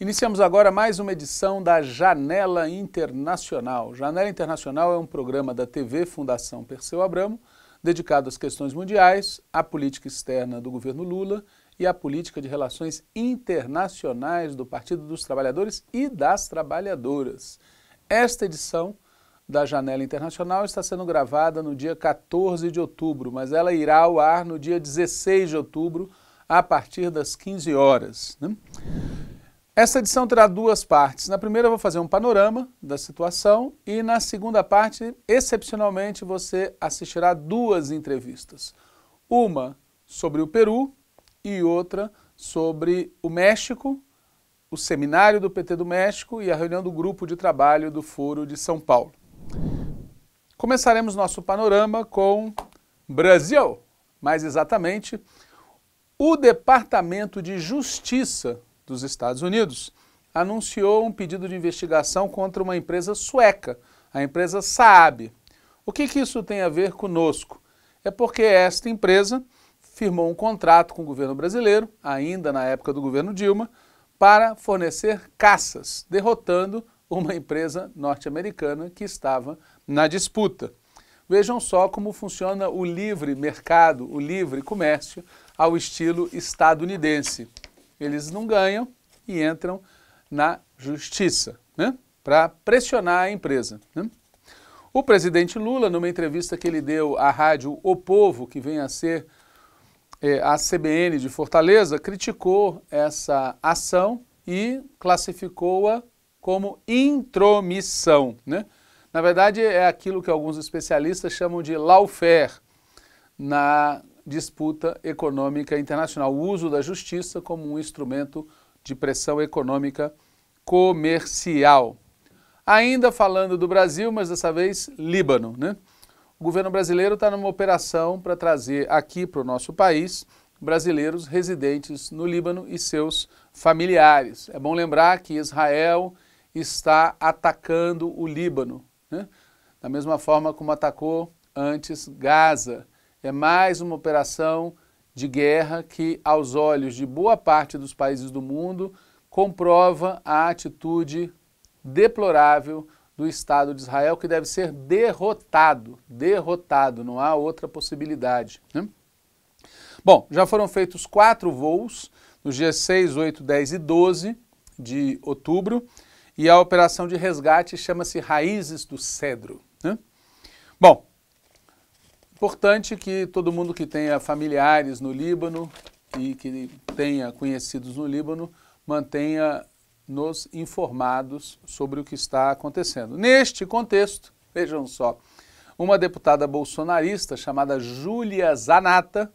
Iniciamos agora mais uma edição da Janela Internacional. Janela Internacional é um programa da TV Fundação Perseu Abramo dedicado às questões mundiais, à política externa do governo Lula e à política de relações internacionais do Partido dos Trabalhadores e das Trabalhadoras. Esta edição da Janela Internacional está sendo gravada no dia 14 de outubro, mas ela irá ao ar no dia 16 de outubro, a partir das 15 horas. Né? Essa edição terá duas partes. Na primeira, eu vou fazer um panorama da situação, e na segunda parte, excepcionalmente, você assistirá duas entrevistas: uma sobre o Peru e outra sobre o México, o seminário do PT do México e a reunião do grupo de trabalho do Foro de São Paulo. Começaremos nosso panorama com Brasil, mais exatamente, o Departamento de Justiça dos Estados Unidos anunciou um pedido de investigação contra uma empresa sueca, a empresa Saab. O que, que isso tem a ver conosco? É porque esta empresa firmou um contrato com o governo brasileiro, ainda na época do governo Dilma, para fornecer caças, derrotando uma empresa norte-americana que estava na disputa. Vejam só como funciona o livre mercado, o livre comércio, ao estilo estadunidense. Eles não ganham e entram na justiça né? para pressionar a empresa. Né? O presidente Lula, numa entrevista que ele deu à rádio O Povo, que vem a ser é, a CBN de Fortaleza, criticou essa ação e classificou-a como intromissão. Né? Na verdade, é aquilo que alguns especialistas chamam de lawfare na disputa econômica internacional, o uso da justiça como um instrumento de pressão econômica comercial. Ainda falando do Brasil, mas dessa vez Líbano, né? O governo brasileiro está numa operação para trazer aqui para o nosso país brasileiros residentes no Líbano e seus familiares. É bom lembrar que Israel está atacando o Líbano. Né? Da mesma forma como atacou antes Gaza. É mais uma operação de guerra que, aos olhos de boa parte dos países do mundo, comprova a atitude deplorável do Estado de Israel, que deve ser derrotado. Derrotado, não há outra possibilidade. Né? Bom, já foram feitos quatro voos nos dias 6, 8, 10 e 12 de outubro e a operação de resgate chama-se Raízes do Cedro. Né? Bom, importante que todo mundo que tenha familiares no Líbano e que tenha conhecidos no Líbano mantenha-nos informados sobre o que está acontecendo. Neste contexto, vejam só, uma deputada bolsonarista chamada Júlia Zanata,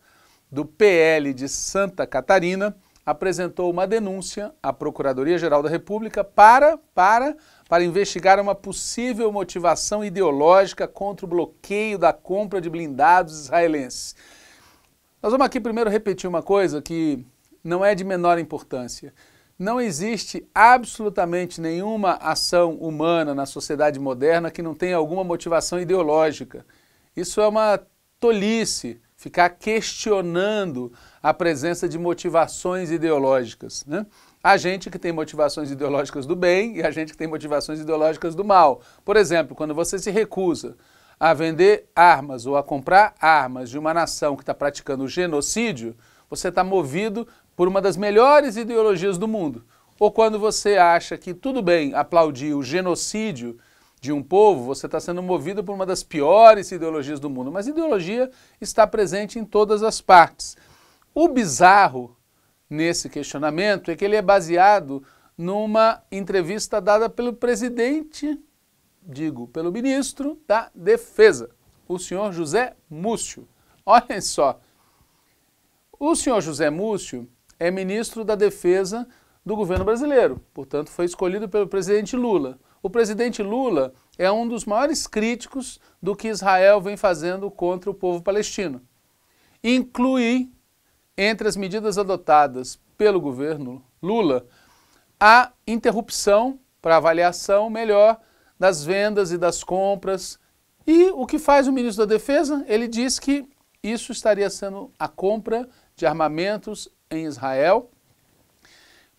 do PL de Santa Catarina, apresentou uma denúncia à Procuradoria-Geral da República para, para, para investigar uma possível motivação ideológica contra o bloqueio da compra de blindados israelenses. Nós vamos aqui primeiro repetir uma coisa que não é de menor importância. Não existe absolutamente nenhuma ação humana na sociedade moderna que não tenha alguma motivação ideológica. Isso é uma tolice ficar questionando a presença de motivações ideológicas. Né? A gente que tem motivações ideológicas do bem e a gente que tem motivações ideológicas do mal. Por exemplo, quando você se recusa a vender armas ou a comprar armas de uma nação que está praticando genocídio, você está movido por uma das melhores ideologias do mundo. Ou quando você acha que tudo bem aplaudir o genocídio de um povo, você está sendo movido por uma das piores ideologias do mundo. Mas ideologia está presente em todas as partes. O bizarro nesse questionamento é que ele é baseado numa entrevista dada pelo presidente, digo, pelo ministro da Defesa, o senhor José Múcio. Olhem só. O senhor José Múcio é ministro da Defesa do governo brasileiro, portanto, foi escolhido pelo presidente Lula. O presidente Lula é um dos maiores críticos do que Israel vem fazendo contra o povo palestino. Inclui entre as medidas adotadas pelo governo Lula a interrupção para avaliação melhor das vendas e das compras. E o que faz o ministro da Defesa? Ele diz que isso estaria sendo a compra de armamentos em Israel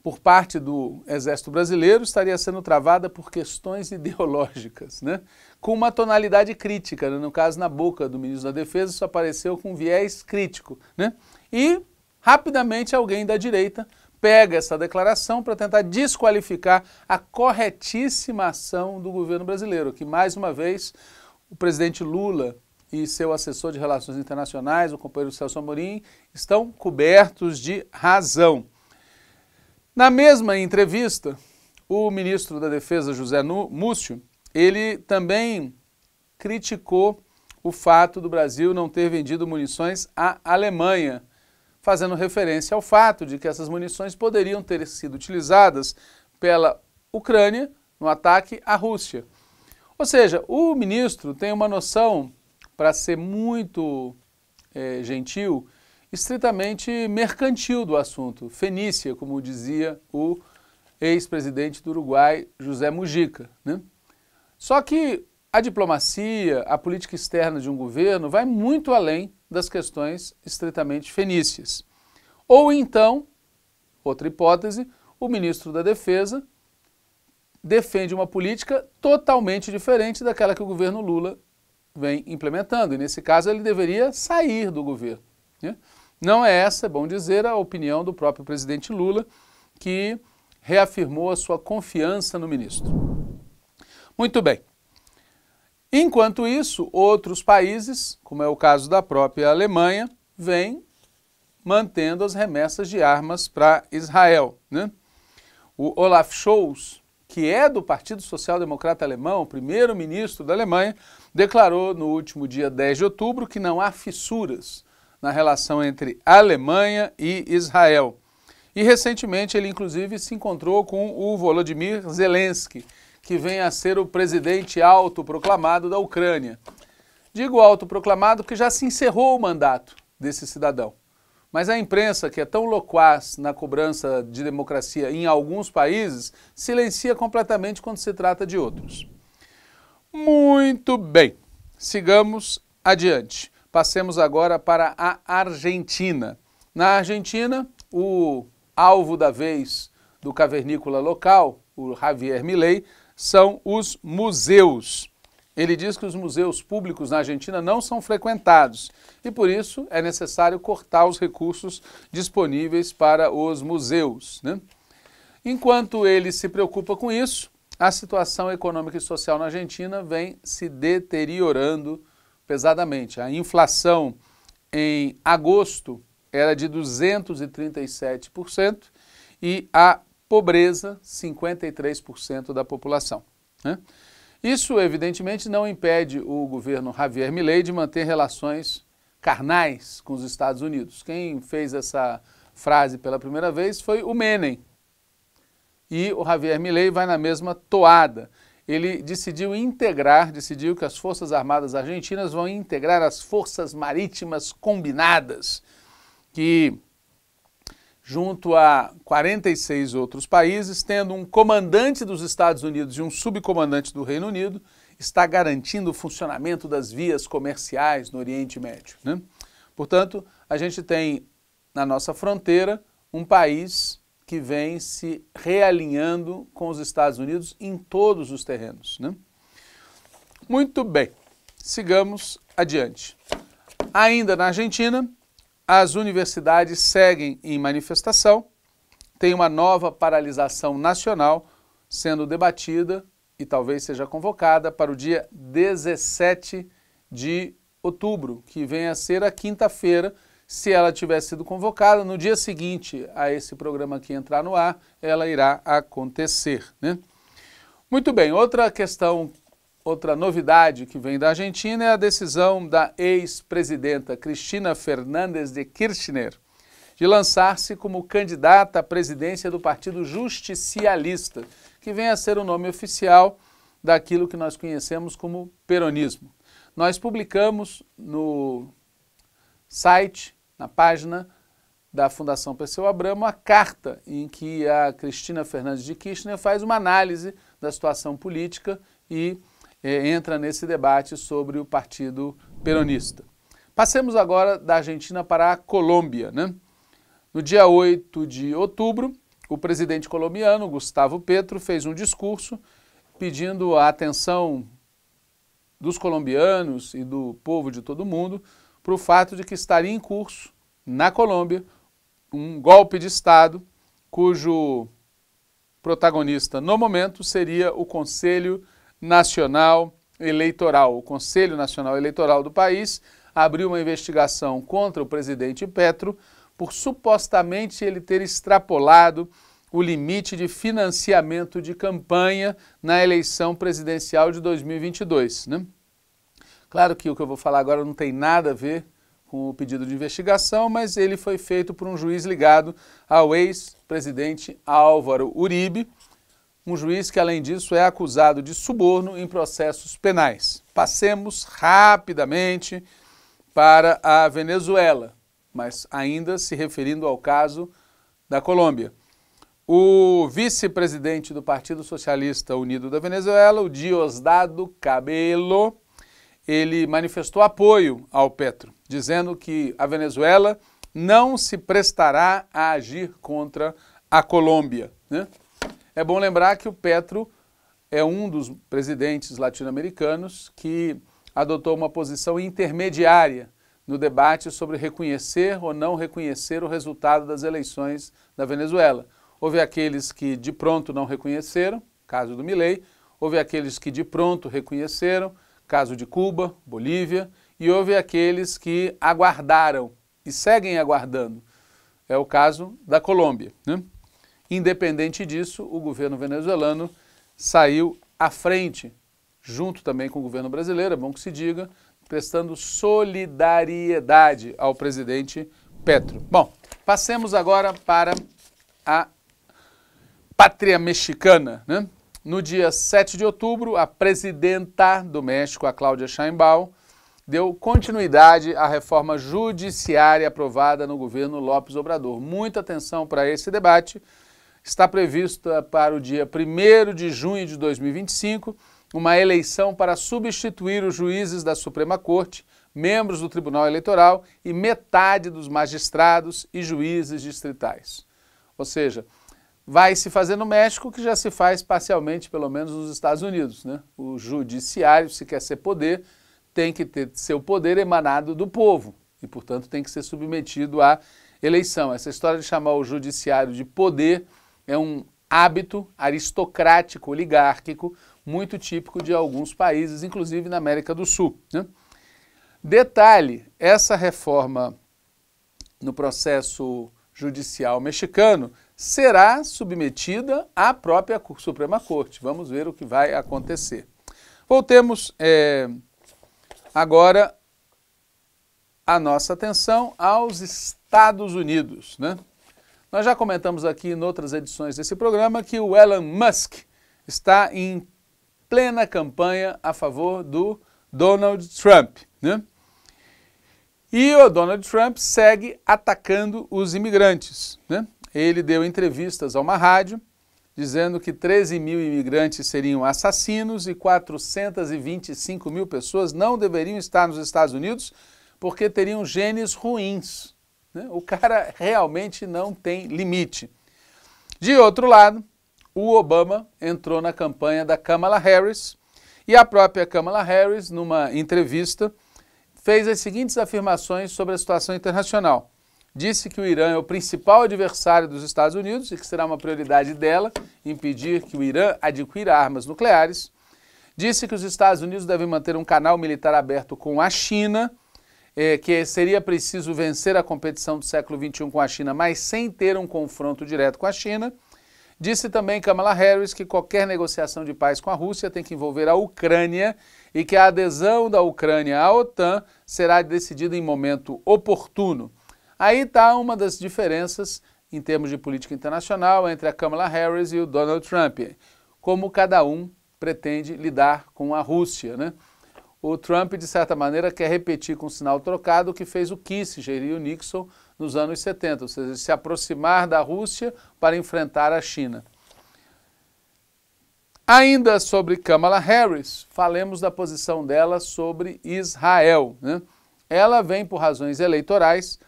por parte do Exército Brasileiro estaria sendo travada por questões ideológicas, né? com uma tonalidade crítica. Né? No caso, na boca do ministro da Defesa, isso apareceu com viés crítico. Né? E, rapidamente, alguém da direita pega essa declaração para tentar desqualificar a corretíssima ação do governo brasileiro, que, mais uma vez, o presidente Lula e seu assessor de relações internacionais, o companheiro Celso Amorim, estão cobertos de razão. Na mesma entrevista, o ministro da Defesa, José Múcio, ele também criticou o fato do Brasil não ter vendido munições à Alemanha, fazendo referência ao fato de que essas munições poderiam ter sido utilizadas pela Ucrânia no ataque à Rússia. Ou seja, o ministro tem uma noção, para ser muito é, gentil, estritamente mercantil do assunto. Fenícia, como dizia o ex-presidente do Uruguai, José Mujica. Né? Só que a diplomacia, a política externa de um governo vai muito além das questões estritamente fenícias. Ou então, outra hipótese, o ministro da Defesa defende uma política totalmente diferente daquela que o governo Lula vem implementando. E nesse caso, ele deveria sair do governo. Né? Não é essa, é bom dizer, a opinião do próprio presidente Lula, que reafirmou a sua confiança no ministro. Muito bem. Enquanto isso, outros países, como é o caso da própria Alemanha, vêm mantendo as remessas de armas para Israel. Né? O Olaf Scholz, que é do Partido Social Democrata Alemão, primeiro-ministro da Alemanha, declarou no último dia 10 de outubro que não há fissuras na relação entre Alemanha e Israel. E recentemente ele inclusive se encontrou com o Volodymyr Zelensky, que vem a ser o presidente autoproclamado da Ucrânia. Digo autoproclamado porque já se encerrou o mandato desse cidadão. Mas a imprensa, que é tão loquaz na cobrança de democracia em alguns países, silencia completamente quando se trata de outros. Muito bem, sigamos adiante. Passemos agora para a Argentina. Na Argentina, o alvo da vez do cavernícola local, o Javier Milei, são os museus. Ele diz que os museus públicos na Argentina não são frequentados e por isso é necessário cortar os recursos disponíveis para os museus. Né? Enquanto ele se preocupa com isso, a situação econômica e social na Argentina vem se deteriorando pesadamente. A inflação em agosto era de 237% e a pobreza, 53% da população. Né? Isso, evidentemente, não impede o governo Javier Milei de manter relações carnais com os Estados Unidos. Quem fez essa frase pela primeira vez foi o Menem. E o Javier Milei vai na mesma toada ele decidiu integrar, decidiu que as Forças Armadas Argentinas vão integrar as Forças Marítimas Combinadas, que junto a 46 outros países, tendo um comandante dos Estados Unidos e um subcomandante do Reino Unido, está garantindo o funcionamento das vias comerciais no Oriente Médio. Né? Portanto, a gente tem na nossa fronteira um país que vem se realinhando com os Estados Unidos em todos os terrenos. Né? Muito bem, sigamos adiante. Ainda na Argentina, as universidades seguem em manifestação, tem uma nova paralisação nacional sendo debatida e talvez seja convocada para o dia 17 de outubro, que vem a ser a quinta-feira se ela tiver sido convocada, no dia seguinte a esse programa aqui entrar no ar, ela irá acontecer. Né? Muito bem, outra questão, outra novidade que vem da Argentina é a decisão da ex-presidenta Cristina Fernandes de Kirchner de lançar-se como candidata à presidência do Partido Justicialista, que vem a ser o nome oficial daquilo que nós conhecemos como peronismo. Nós publicamos no site na página da Fundação Perseu Abramo, a carta em que a Cristina Fernandes de Kirchner faz uma análise da situação política e eh, entra nesse debate sobre o Partido Peronista. Passemos agora da Argentina para a Colômbia. Né? No dia 8 de outubro, o presidente colombiano, Gustavo Petro, fez um discurso pedindo a atenção dos colombianos e do povo de todo mundo para o fato de que estaria em curso, na Colômbia, um golpe de Estado cujo protagonista no momento seria o Conselho Nacional Eleitoral. O Conselho Nacional Eleitoral do país abriu uma investigação contra o presidente Petro por supostamente ele ter extrapolado o limite de financiamento de campanha na eleição presidencial de 2022. Né? Claro que o que eu vou falar agora não tem nada a ver com o pedido de investigação, mas ele foi feito por um juiz ligado ao ex-presidente Álvaro Uribe, um juiz que, além disso, é acusado de suborno em processos penais. Passemos rapidamente para a Venezuela, mas ainda se referindo ao caso da Colômbia. O vice-presidente do Partido Socialista Unido da Venezuela, o Diosdado Cabello, ele manifestou apoio ao Petro, dizendo que a Venezuela não se prestará a agir contra a Colômbia. Né? É bom lembrar que o Petro é um dos presidentes latino-americanos que adotou uma posição intermediária no debate sobre reconhecer ou não reconhecer o resultado das eleições da Venezuela. Houve aqueles que de pronto não reconheceram, caso do Milei, houve aqueles que de pronto reconheceram, caso de Cuba, Bolívia, e houve aqueles que aguardaram e seguem aguardando. É o caso da Colômbia. Né? Independente disso, o governo venezuelano saiu à frente, junto também com o governo brasileiro, é bom que se diga, prestando solidariedade ao presidente Petro. Bom, passemos agora para a pátria mexicana, né? No dia 7 de outubro, a presidenta do México, a Cláudia Sheinbaum, deu continuidade à reforma judiciária aprovada no governo Lopes Obrador. Muita atenção para esse debate. Está prevista para o dia 1 de junho de 2025 uma eleição para substituir os juízes da Suprema Corte, membros do Tribunal Eleitoral e metade dos magistrados e juízes distritais. Ou seja, vai se fazer no México, que já se faz parcialmente, pelo menos nos Estados Unidos. Né? O judiciário, se quer ser poder, tem que ter seu poder emanado do povo e, portanto, tem que ser submetido à eleição. Essa história de chamar o judiciário de poder é um hábito aristocrático, oligárquico, muito típico de alguns países, inclusive na América do Sul. Né? Detalhe: essa reforma no processo judicial mexicano será submetida à própria Suprema Corte. Vamos ver o que vai acontecer. Voltemos é, agora a nossa atenção aos Estados Unidos. Né? Nós já comentamos aqui em outras edições desse programa que o Elon Musk está em plena campanha a favor do Donald Trump. Né? E o Donald Trump segue atacando os imigrantes. Né? ele deu entrevistas a uma rádio dizendo que 13 mil imigrantes seriam assassinos e 425 mil pessoas não deveriam estar nos Estados Unidos porque teriam genes ruins. Né? O cara realmente não tem limite. De outro lado, o Obama entrou na campanha da Kamala Harris e a própria Kamala Harris, numa entrevista, fez as seguintes afirmações sobre a situação internacional disse que o Irã é o principal adversário dos Estados Unidos e que será uma prioridade dela impedir que o Irã adquira armas nucleares. Disse que os Estados Unidos devem manter um canal militar aberto com a China, eh, que seria preciso vencer a competição do século XXI com a China, mas sem ter um confronto direto com a China. Disse também Kamala Harris que qualquer negociação de paz com a Rússia tem que envolver a Ucrânia e que a adesão da Ucrânia à OTAN será decidida em momento oportuno. Aí está uma das diferenças em termos de política internacional entre a Kamala Harris e o Donald Trump, como cada um pretende lidar com a Rússia. Né? O Trump, de certa maneira, quer repetir com um sinal trocado o que fez o Kissinger e o Nixon nos anos 70, ou seja, se aproximar da Rússia para enfrentar a China. Ainda sobre Kamala Harris, falemos da posição dela sobre Israel. Né? Ela vem, por razões eleitorais,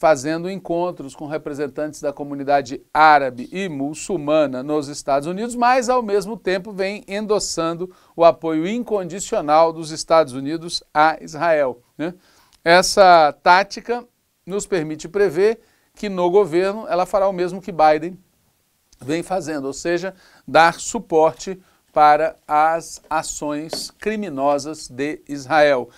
fazendo encontros com representantes da comunidade árabe e muçulmana nos Estados Unidos, mas ao mesmo tempo vem endossando o apoio incondicional dos Estados Unidos a Israel. Né? Essa tática nos permite prever que no governo ela fará o mesmo que Biden vem fazendo, ou seja, dar suporte para as ações criminosas de Israel.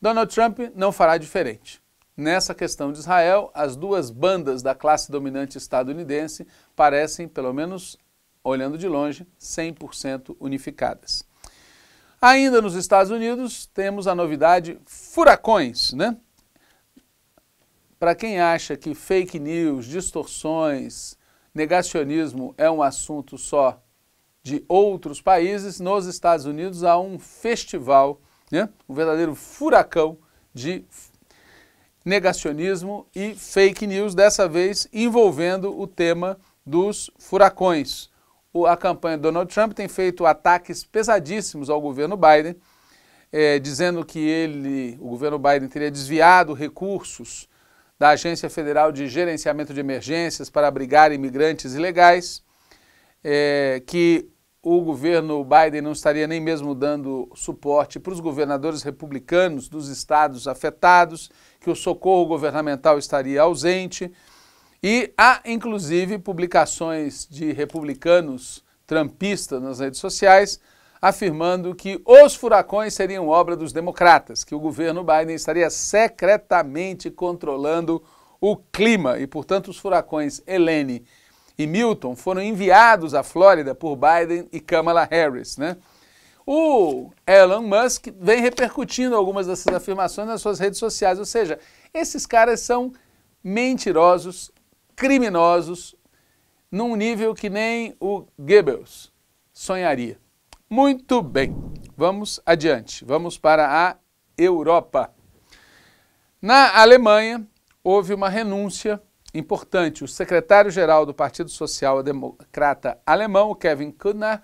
Donald Trump não fará diferente. Nessa questão de Israel, as duas bandas da classe dominante estadunidense parecem, pelo menos olhando de longe, 100% unificadas. Ainda nos Estados Unidos, temos a novidade furacões, né? Para quem acha que fake news, distorções, negacionismo é um assunto só de outros países, nos Estados Unidos há um festival, né? um verdadeiro furacão de negacionismo e fake news, dessa vez envolvendo o tema dos furacões. O, a campanha de Donald Trump tem feito ataques pesadíssimos ao governo Biden, é, dizendo que ele, o governo Biden, teria desviado recursos da Agência Federal de Gerenciamento de Emergências para abrigar imigrantes ilegais, é, que o governo Biden não estaria nem mesmo dando suporte para os governadores republicanos dos estados afetados que o socorro governamental estaria ausente. E há, inclusive, publicações de republicanos trampistas nas redes sociais afirmando que os furacões seriam obra dos democratas, que o governo Biden estaria secretamente controlando o clima e, portanto, os furacões Helene e Milton foram enviados à Flórida por Biden e Kamala Harris, né? O Elon Musk vem repercutindo algumas dessas afirmações nas suas redes sociais, ou seja, esses caras são mentirosos, criminosos, num nível que nem o Goebbels sonharia. Muito bem, vamos adiante, vamos para a Europa. Na Alemanha, houve uma renúncia importante. O secretário-geral do Partido Social Democrata Alemão, Kevin Kudner,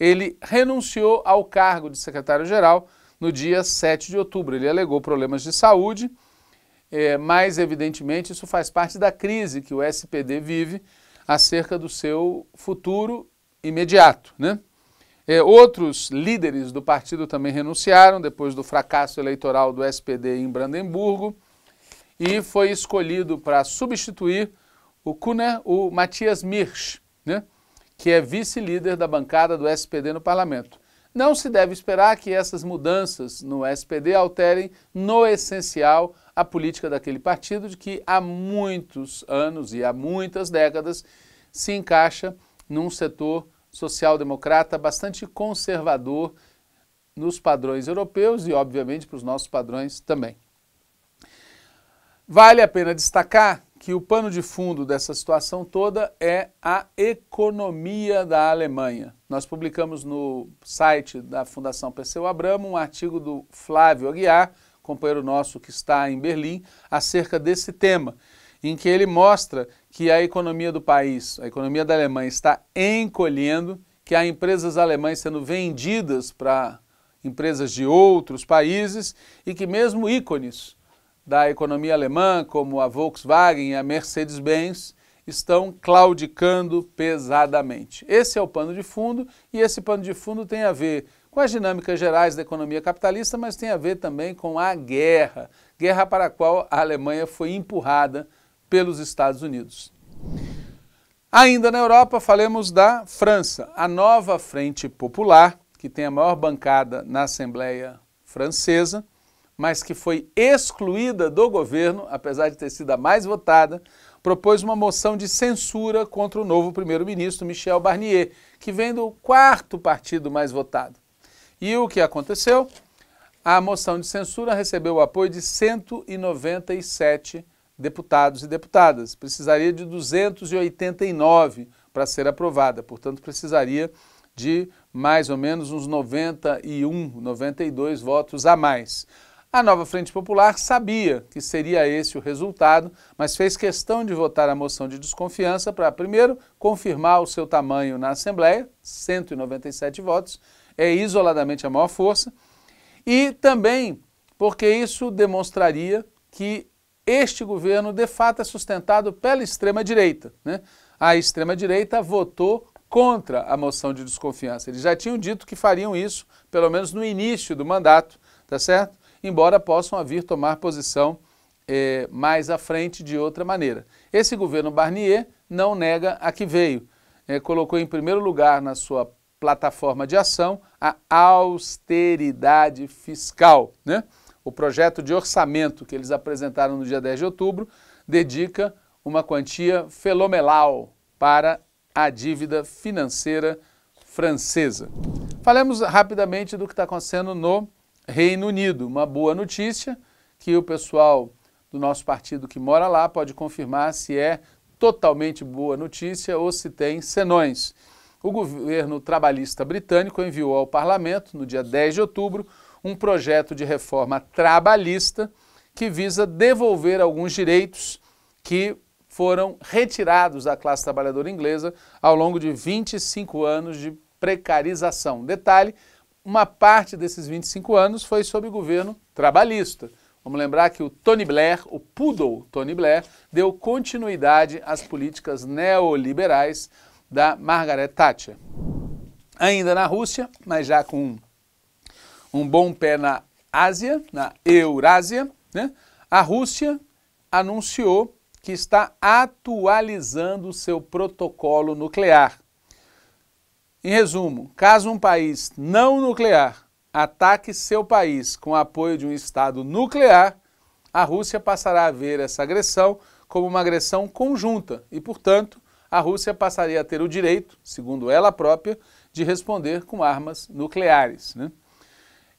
ele renunciou ao cargo de secretário-geral no dia 7 de outubro. Ele alegou problemas de saúde, é, mas, evidentemente, isso faz parte da crise que o SPD vive acerca do seu futuro imediato. Né? É, outros líderes do partido também renunciaram depois do fracasso eleitoral do SPD em Brandemburgo e foi escolhido para substituir o Kuhner, o Matias Mirsch, que é vice-líder da bancada do SPD no parlamento. Não se deve esperar que essas mudanças no SPD alterem, no essencial, a política daquele partido de que há muitos anos e há muitas décadas se encaixa num setor social-democrata bastante conservador nos padrões europeus e, obviamente, para os nossos padrões também. Vale a pena destacar que o pano de fundo dessa situação toda é a economia da Alemanha. Nós publicamos no site da Fundação Perseu Abramo um artigo do Flávio Aguiar, companheiro nosso que está em Berlim, acerca desse tema, em que ele mostra que a economia do país, a economia da Alemanha está encolhendo, que há empresas alemãs sendo vendidas para empresas de outros países e que mesmo ícones da economia alemã, como a Volkswagen e a Mercedes-Benz, estão claudicando pesadamente. Esse é o pano de fundo e esse pano de fundo tem a ver com as dinâmicas gerais da economia capitalista, mas tem a ver também com a guerra, guerra para a qual a Alemanha foi empurrada pelos Estados Unidos. Ainda na Europa, falemos da França, a nova Frente Popular, que tem a maior bancada na Assembleia Francesa, mas que foi excluída do governo, apesar de ter sido a mais votada, propôs uma moção de censura contra o novo primeiro-ministro Michel Barnier, que vem do quarto partido mais votado. E o que aconteceu? A moção de censura recebeu o apoio de 197 deputados e deputadas. Precisaria de 289 para ser aprovada, portanto, precisaria de mais ou menos uns 91, 92 votos a mais. A nova Frente Popular sabia que seria esse o resultado, mas fez questão de votar a moção de desconfiança para, primeiro, confirmar o seu tamanho na Assembleia, 197 votos, é isoladamente a maior força, e também porque isso demonstraria que este governo de fato é sustentado pela extrema-direita. Né? A extrema-direita votou contra a moção de desconfiança. Eles já tinham dito que fariam isso, pelo menos no início do mandato, tá certo? embora possam vir tomar posição eh, mais à frente de outra maneira. Esse governo Barnier não nega a que veio. Eh, colocou em primeiro lugar na sua plataforma de ação a austeridade fiscal. Né? O projeto de orçamento que eles apresentaram no dia 10 de outubro dedica uma quantia fenomenal para a dívida financeira francesa. Falemos rapidamente do que está acontecendo no Reino Unido, uma boa notícia que o pessoal do nosso partido que mora lá pode confirmar se é totalmente boa notícia ou se tem senões. O governo trabalhista britânico enviou ao parlamento, no dia 10 de outubro, um projeto de reforma trabalhista que visa devolver alguns direitos que foram retirados à classe trabalhadora inglesa ao longo de 25 anos de precarização. Detalhe uma parte desses 25 anos foi sob governo trabalhista. Vamos lembrar que o Tony Blair, o poodle Tony Blair, deu continuidade às políticas neoliberais da Margaret Thatcher. Ainda na Rússia, mas já com um bom pé na Ásia, na Eurásia, né? a Rússia anunciou que está atualizando seu protocolo nuclear. Em resumo, caso um país não nuclear ataque seu país com apoio de um Estado nuclear, a Rússia passará a ver essa agressão como uma agressão conjunta e, portanto, a Rússia passaria a ter o direito, segundo ela própria, de responder com armas nucleares. Né?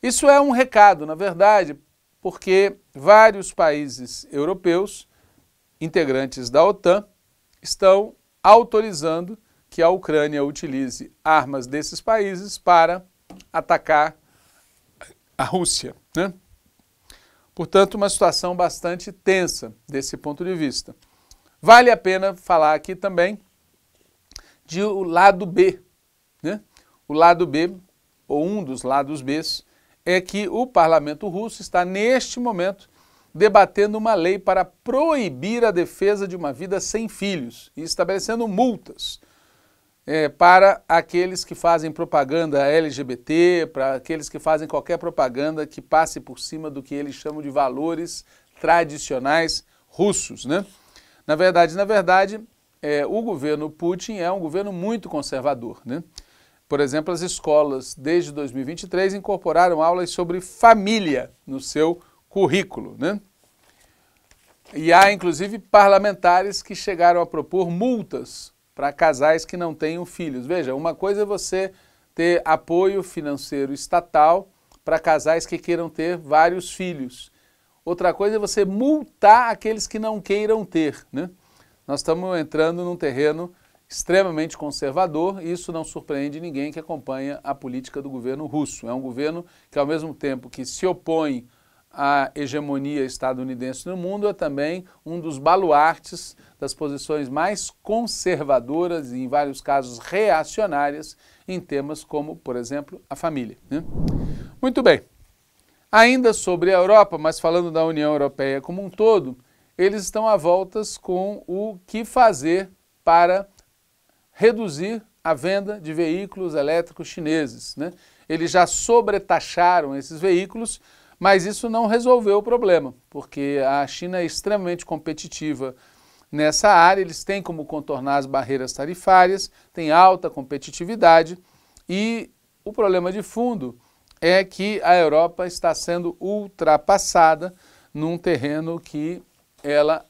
Isso é um recado, na verdade, porque vários países europeus, integrantes da OTAN, estão autorizando que a Ucrânia utilize armas desses países para atacar a Rússia. Né? Portanto, uma situação bastante tensa desse ponto de vista. Vale a pena falar aqui também de o lado B. Né? O lado B, ou um dos lados B, é que o parlamento russo está, neste momento, debatendo uma lei para proibir a defesa de uma vida sem filhos e estabelecendo multas é, para aqueles que fazem propaganda LGBT, para aqueles que fazem qualquer propaganda que passe por cima do que eles chamam de valores tradicionais russos, né? Na verdade, na verdade, é, o governo Putin é um governo muito conservador, né? Por exemplo, as escolas, desde 2023, incorporaram aulas sobre família no seu currículo, né? E há, inclusive, parlamentares que chegaram a propor multas para casais que não tenham filhos. Veja, uma coisa é você ter apoio financeiro estatal para casais que queiram ter vários filhos. Outra coisa é você multar aqueles que não queiram ter. Né? Nós estamos entrando num terreno extremamente conservador, e isso não surpreende ninguém que acompanha a política do governo russo. É um governo que, ao mesmo tempo que se opõe a hegemonia estadunidense no mundo, é também um dos baluartes das posições mais conservadoras e, em vários casos, reacionárias em temas como, por exemplo, a família. Né? Muito bem. Ainda sobre a Europa, mas falando da União Europeia como um todo, eles estão a voltas com o que fazer para reduzir a venda de veículos elétricos chineses. Né? Eles já sobretaxaram esses veículos mas isso não resolveu o problema, porque a China é extremamente competitiva nessa área, eles têm como contornar as barreiras tarifárias, tem alta competitividade e o problema de fundo é que a Europa está sendo ultrapassada num terreno que ela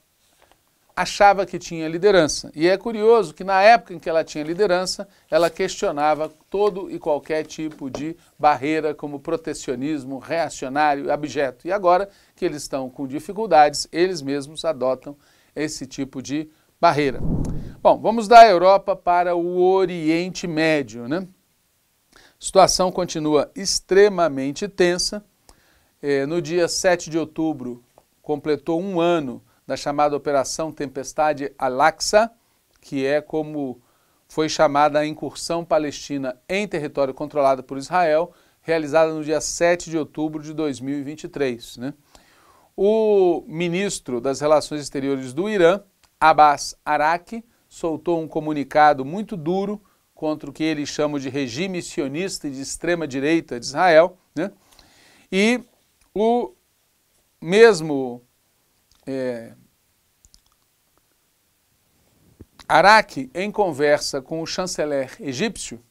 achava que tinha liderança. E é curioso que na época em que ela tinha liderança, ela questionava todo e qualquer tipo de barreira, como protecionismo, reacionário, abjeto. E agora que eles estão com dificuldades, eles mesmos adotam esse tipo de barreira. Bom, vamos da Europa para o Oriente Médio, né? A situação continua extremamente tensa. Eh, no dia 7 de outubro, completou um ano da chamada Operação Tempestade Al-Aqsa, que é como foi chamada a incursão palestina em território controlado por Israel, realizada no dia 7 de outubro de 2023. Né? O ministro das Relações Exteriores do Irã, Abbas Araki, soltou um comunicado muito duro contra o que ele chama de regime sionista e de extrema-direita de Israel. Né? E o mesmo é, Araki, em conversa com o chanceler egípcio,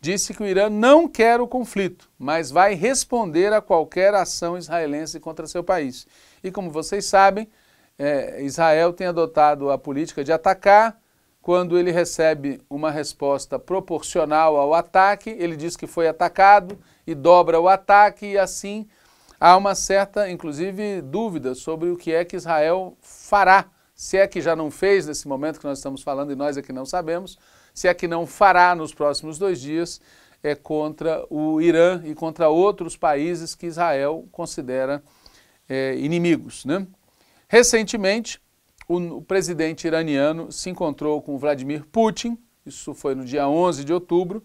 disse que o Irã não quer o conflito, mas vai responder a qualquer ação israelense contra seu país. E como vocês sabem, é, Israel tem adotado a política de atacar. Quando ele recebe uma resposta proporcional ao ataque, ele diz que foi atacado e dobra o ataque, e assim Há uma certa, inclusive, dúvida sobre o que é que Israel fará, se é que já não fez nesse momento que nós estamos falando e nós aqui é não sabemos, se é que não fará nos próximos dois dias é contra o Irã e contra outros países que Israel considera é, inimigos. Né? Recentemente, o, o presidente iraniano se encontrou com Vladimir Putin, isso foi no dia 11 de outubro,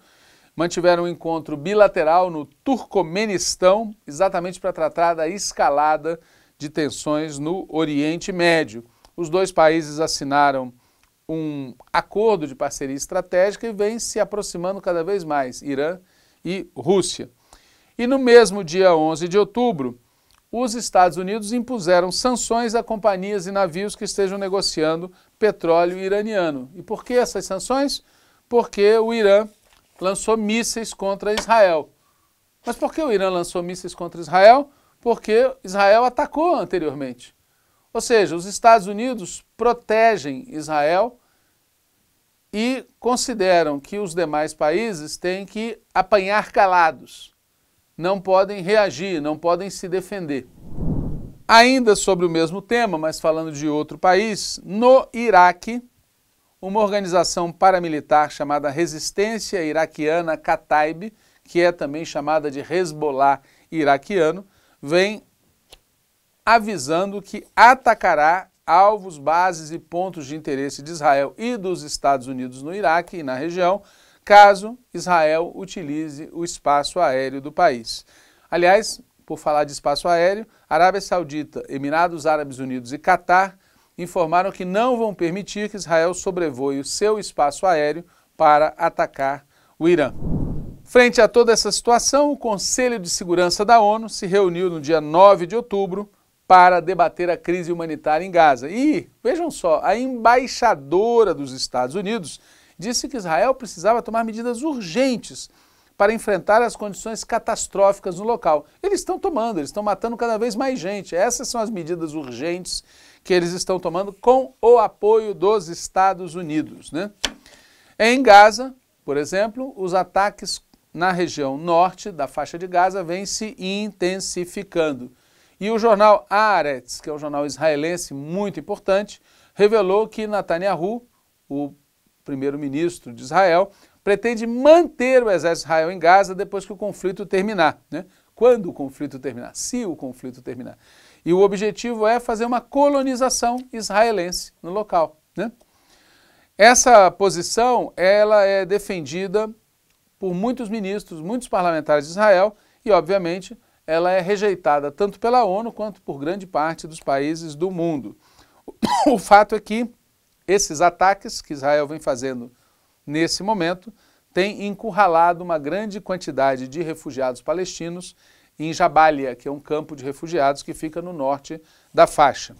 mantiveram um encontro bilateral no Turcomenistão, exatamente para tratar da escalada de tensões no Oriente Médio. Os dois países assinaram um acordo de parceria estratégica e vêm se aproximando cada vez mais, Irã e Rússia. E no mesmo dia 11 de outubro, os Estados Unidos impuseram sanções a companhias e navios que estejam negociando petróleo iraniano. E por que essas sanções? Porque o Irã lançou mísseis contra Israel. Mas por que o Irã lançou mísseis contra Israel? Porque Israel atacou anteriormente. Ou seja, os Estados Unidos protegem Israel e consideram que os demais países têm que apanhar calados, não podem reagir, não podem se defender. Ainda sobre o mesmo tema, mas falando de outro país, no Iraque, uma organização paramilitar chamada Resistência Iraquiana Kataib, que é também chamada de Hezbollah iraquiano, vem avisando que atacará alvos, bases e pontos de interesse de Israel e dos Estados Unidos no Iraque e na região, caso Israel utilize o espaço aéreo do país. Aliás, por falar de espaço aéreo, Arábia Saudita, Emirados Árabes Unidos e Catar informaram que não vão permitir que Israel sobrevoe o seu espaço aéreo para atacar o Irã. Frente a toda essa situação, o Conselho de Segurança da ONU se reuniu no dia 9 de outubro para debater a crise humanitária em Gaza. E, vejam só, a embaixadora dos Estados Unidos disse que Israel precisava tomar medidas urgentes para enfrentar as condições catastróficas no local. Eles estão tomando, eles estão matando cada vez mais gente. Essas são as medidas urgentes que eles estão tomando com o apoio dos Estados Unidos. Né? Em Gaza, por exemplo, os ataques na região norte da faixa de Gaza vêm se intensificando. E o jornal Haaretz, que é um jornal israelense muito importante, revelou que Netanyahu, o primeiro-ministro de Israel, pretende manter o exército de Israel em Gaza depois que o conflito terminar. Né? Quando o conflito terminar? Se o conflito terminar. E o objetivo é fazer uma colonização israelense no local. Né? Essa posição ela é defendida por muitos ministros, muitos parlamentares de Israel e, obviamente, ela é rejeitada tanto pela ONU quanto por grande parte dos países do mundo. O fato é que esses ataques que Israel vem fazendo nesse momento têm encurralado uma grande quantidade de refugiados palestinos em Jabalia, que é um campo de refugiados que fica no norte da faixa.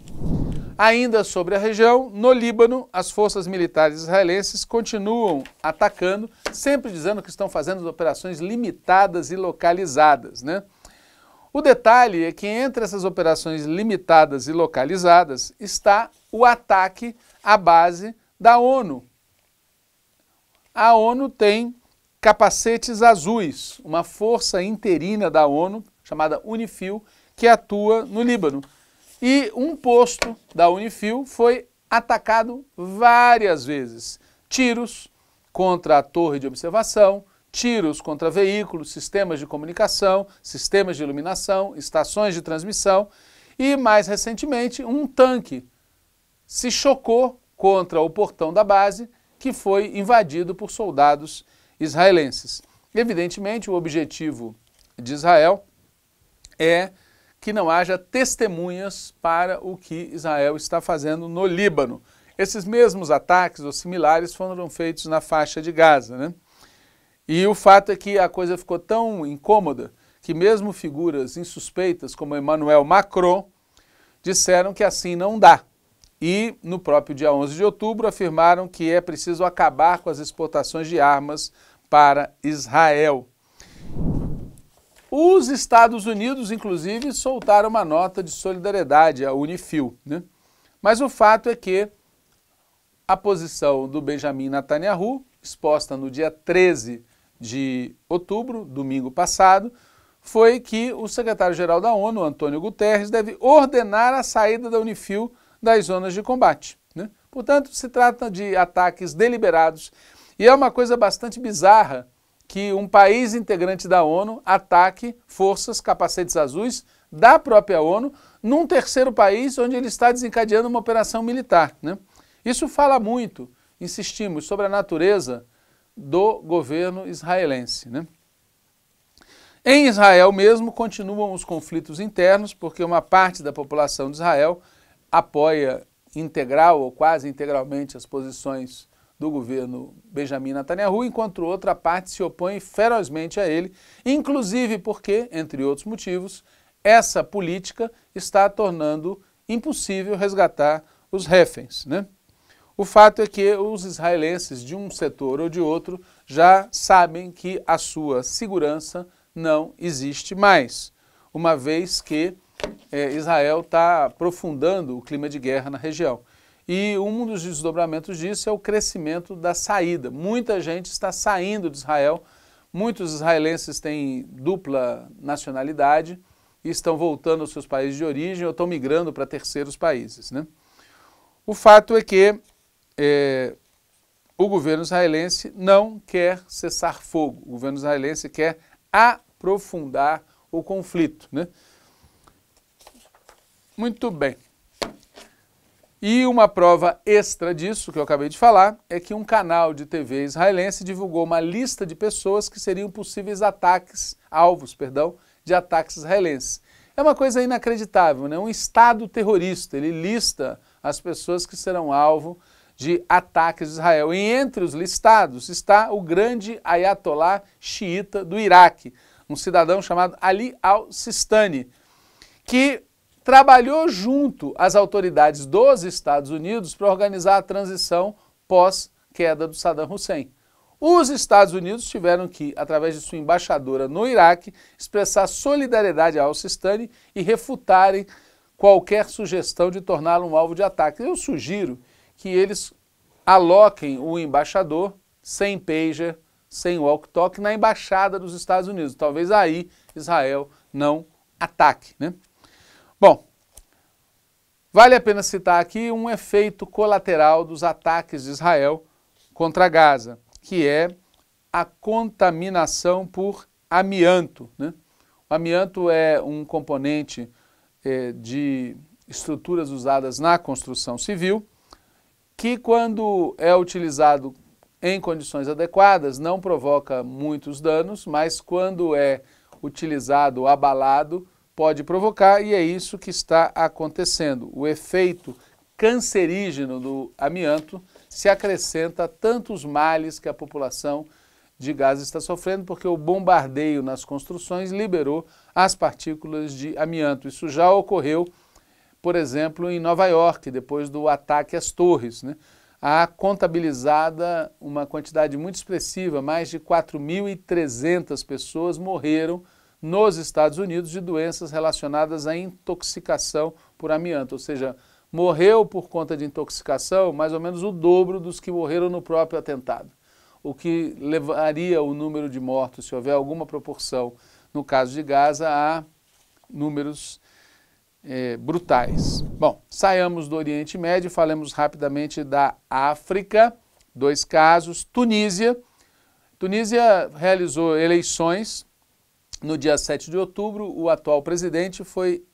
Ainda sobre a região, no Líbano, as forças militares israelenses continuam atacando, sempre dizendo que estão fazendo operações limitadas e localizadas. Né? O detalhe é que entre essas operações limitadas e localizadas está o ataque à base da ONU. A ONU tem capacetes azuis, uma força interina da ONU chamada Unifil, que atua no Líbano. E um posto da Unifil foi atacado várias vezes. Tiros contra a torre de observação, tiros contra veículos, sistemas de comunicação, sistemas de iluminação, estações de transmissão e, mais recentemente, um tanque se chocou contra o portão da base que foi invadido por soldados israelenses. Evidentemente, o objetivo de Israel é que não haja testemunhas para o que Israel está fazendo no Líbano. Esses mesmos ataques ou similares foram feitos na faixa de Gaza, né? E o fato é que a coisa ficou tão incômoda que mesmo figuras insuspeitas como Emmanuel Macron disseram que assim não dá. E no próprio dia 11 de outubro afirmaram que é preciso acabar com as exportações de armas para Israel. Os Estados Unidos, inclusive, soltaram uma nota de solidariedade, à Unifil. Né? Mas o fato é que a posição do Benjamin Netanyahu, exposta no dia 13 de outubro, domingo passado, foi que o secretário-geral da ONU, Antônio Guterres, deve ordenar a saída da Unifil das zonas de combate. Né? Portanto, se trata de ataques deliberados e é uma coisa bastante bizarra que um país integrante da ONU ataque forças, capacetes azuis da própria ONU num terceiro país onde ele está desencadeando uma operação militar. Né? Isso fala muito, insistimos, sobre a natureza do governo israelense. Né? Em Israel mesmo continuam os conflitos internos, porque uma parte da população de Israel apoia integral ou quase integralmente as posições do governo Benjamin Netanyahu, enquanto outra parte se opõe ferozmente a ele, inclusive porque, entre outros motivos, essa política está tornando impossível resgatar os reféns. Né? O fato é que os israelenses, de um setor ou de outro, já sabem que a sua segurança não existe mais, uma vez que é, Israel está aprofundando o clima de guerra na região. E um dos desdobramentos disso é o crescimento da saída. Muita gente está saindo de Israel, muitos israelenses têm dupla nacionalidade e estão voltando aos seus países de origem ou estão migrando para terceiros países. Né? O fato é que é, o governo israelense não quer cessar fogo, o governo israelense quer aprofundar o conflito. Né? Muito bem. E uma prova extra disso que eu acabei de falar é que um canal de TV israelense divulgou uma lista de pessoas que seriam possíveis ataques, alvos, perdão, de ataques israelenses. É uma coisa inacreditável, né? Um estado terrorista, ele lista as pessoas que serão alvo de ataques de Israel. E entre os listados está o grande ayatollah xiita do Iraque, um cidadão chamado Ali al-Sistani, que trabalhou junto às autoridades dos Estados Unidos para organizar a transição pós-queda do Saddam Hussein. Os Estados Unidos tiveram que, através de sua embaixadora no Iraque, expressar solidariedade ao Sistani e refutarem qualquer sugestão de torná-lo um alvo de ataque. Eu sugiro que eles aloquem o embaixador sem pager, sem walk-talk, na embaixada dos Estados Unidos. Talvez aí Israel não ataque, né? Bom, vale a pena citar aqui um efeito colateral dos ataques de Israel contra Gaza, que é a contaminação por amianto. Né? O amianto é um componente eh, de estruturas usadas na construção civil, que quando é utilizado em condições adequadas não provoca muitos danos, mas quando é utilizado abalado, pode provocar e é isso que está acontecendo. O efeito cancerígeno do amianto se acrescenta a tantos males que a população de Gaza está sofrendo, porque o bombardeio nas construções liberou as partículas de amianto. Isso já ocorreu, por exemplo, em Nova York, depois do ataque às torres. Né? Há contabilizada uma quantidade muito expressiva, mais de 4.300 pessoas morreram nos Estados Unidos de doenças relacionadas à intoxicação por amianto, ou seja, morreu por conta de intoxicação mais ou menos o dobro dos que morreram no próprio atentado, o que levaria o número de mortos, se houver alguma proporção, no caso de Gaza, a números eh, brutais. Bom, saiamos do Oriente Médio, falemos rapidamente da África, dois casos, Tunísia. Tunísia realizou eleições no dia 7 de outubro, o atual presidente foi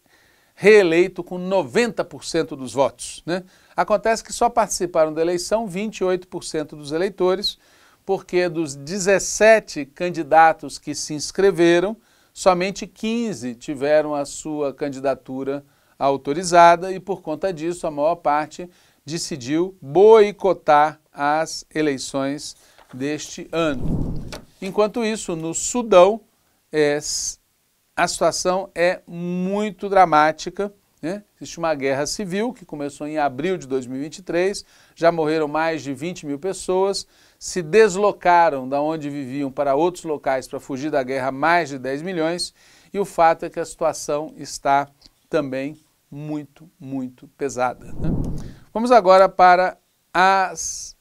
reeleito com 90% dos votos. Né? Acontece que só participaram da eleição 28% dos eleitores, porque dos 17 candidatos que se inscreveram, somente 15 tiveram a sua candidatura autorizada e, por conta disso, a maior parte decidiu boicotar as eleições deste ano. Enquanto isso, no Sudão, é, a situação é muito dramática. Né? Existe uma guerra civil que começou em abril de 2023, já morreram mais de 20 mil pessoas, se deslocaram da onde viviam para outros locais para fugir da guerra mais de 10 milhões, e o fato é que a situação está também muito, muito pesada. Né? Vamos agora para as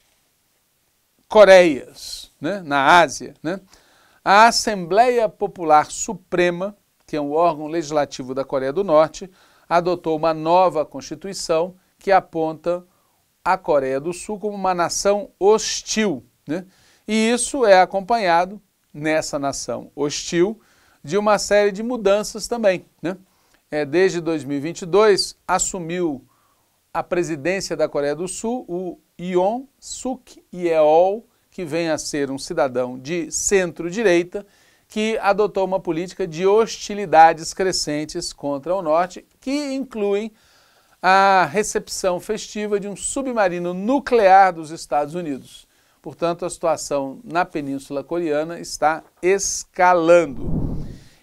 Coreias, né? na Ásia. Né? A Assembleia Popular Suprema, que é um órgão legislativo da Coreia do Norte, adotou uma nova Constituição que aponta a Coreia do Sul como uma nação hostil. Né? E isso é acompanhado, nessa nação hostil, de uma série de mudanças também. Né? É, desde 2022, assumiu a presidência da Coreia do Sul o Yon Suk Yeol, que vem a ser um cidadão de centro-direita que adotou uma política de hostilidades crescentes contra o Norte, que incluem a recepção festiva de um submarino nuclear dos Estados Unidos. Portanto, a situação na Península Coreana está escalando.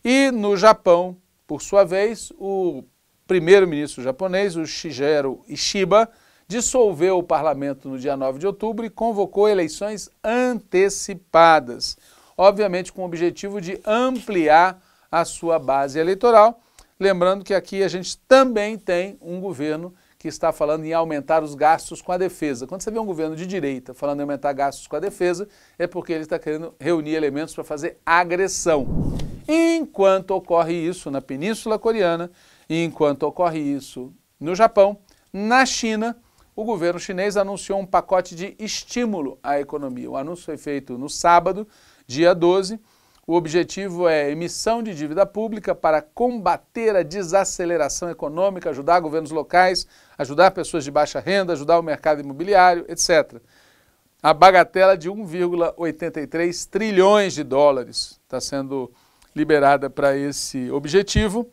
E no Japão, por sua vez, o primeiro-ministro japonês, o Shigeru Ishiba, dissolveu o parlamento no dia 9 de outubro e convocou eleições antecipadas, obviamente com o objetivo de ampliar a sua base eleitoral. Lembrando que aqui a gente também tem um governo que está falando em aumentar os gastos com a defesa. Quando você vê um governo de direita falando em aumentar gastos com a defesa, é porque ele está querendo reunir elementos para fazer agressão. Enquanto ocorre isso na Península Coreana, enquanto ocorre isso no Japão, na China, o governo chinês anunciou um pacote de estímulo à economia. O anúncio foi feito no sábado, dia 12. O objetivo é emissão de dívida pública para combater a desaceleração econômica, ajudar governos locais, ajudar pessoas de baixa renda, ajudar o mercado imobiliário, etc. A bagatela de 1,83 trilhões de dólares está sendo liberada para esse objetivo.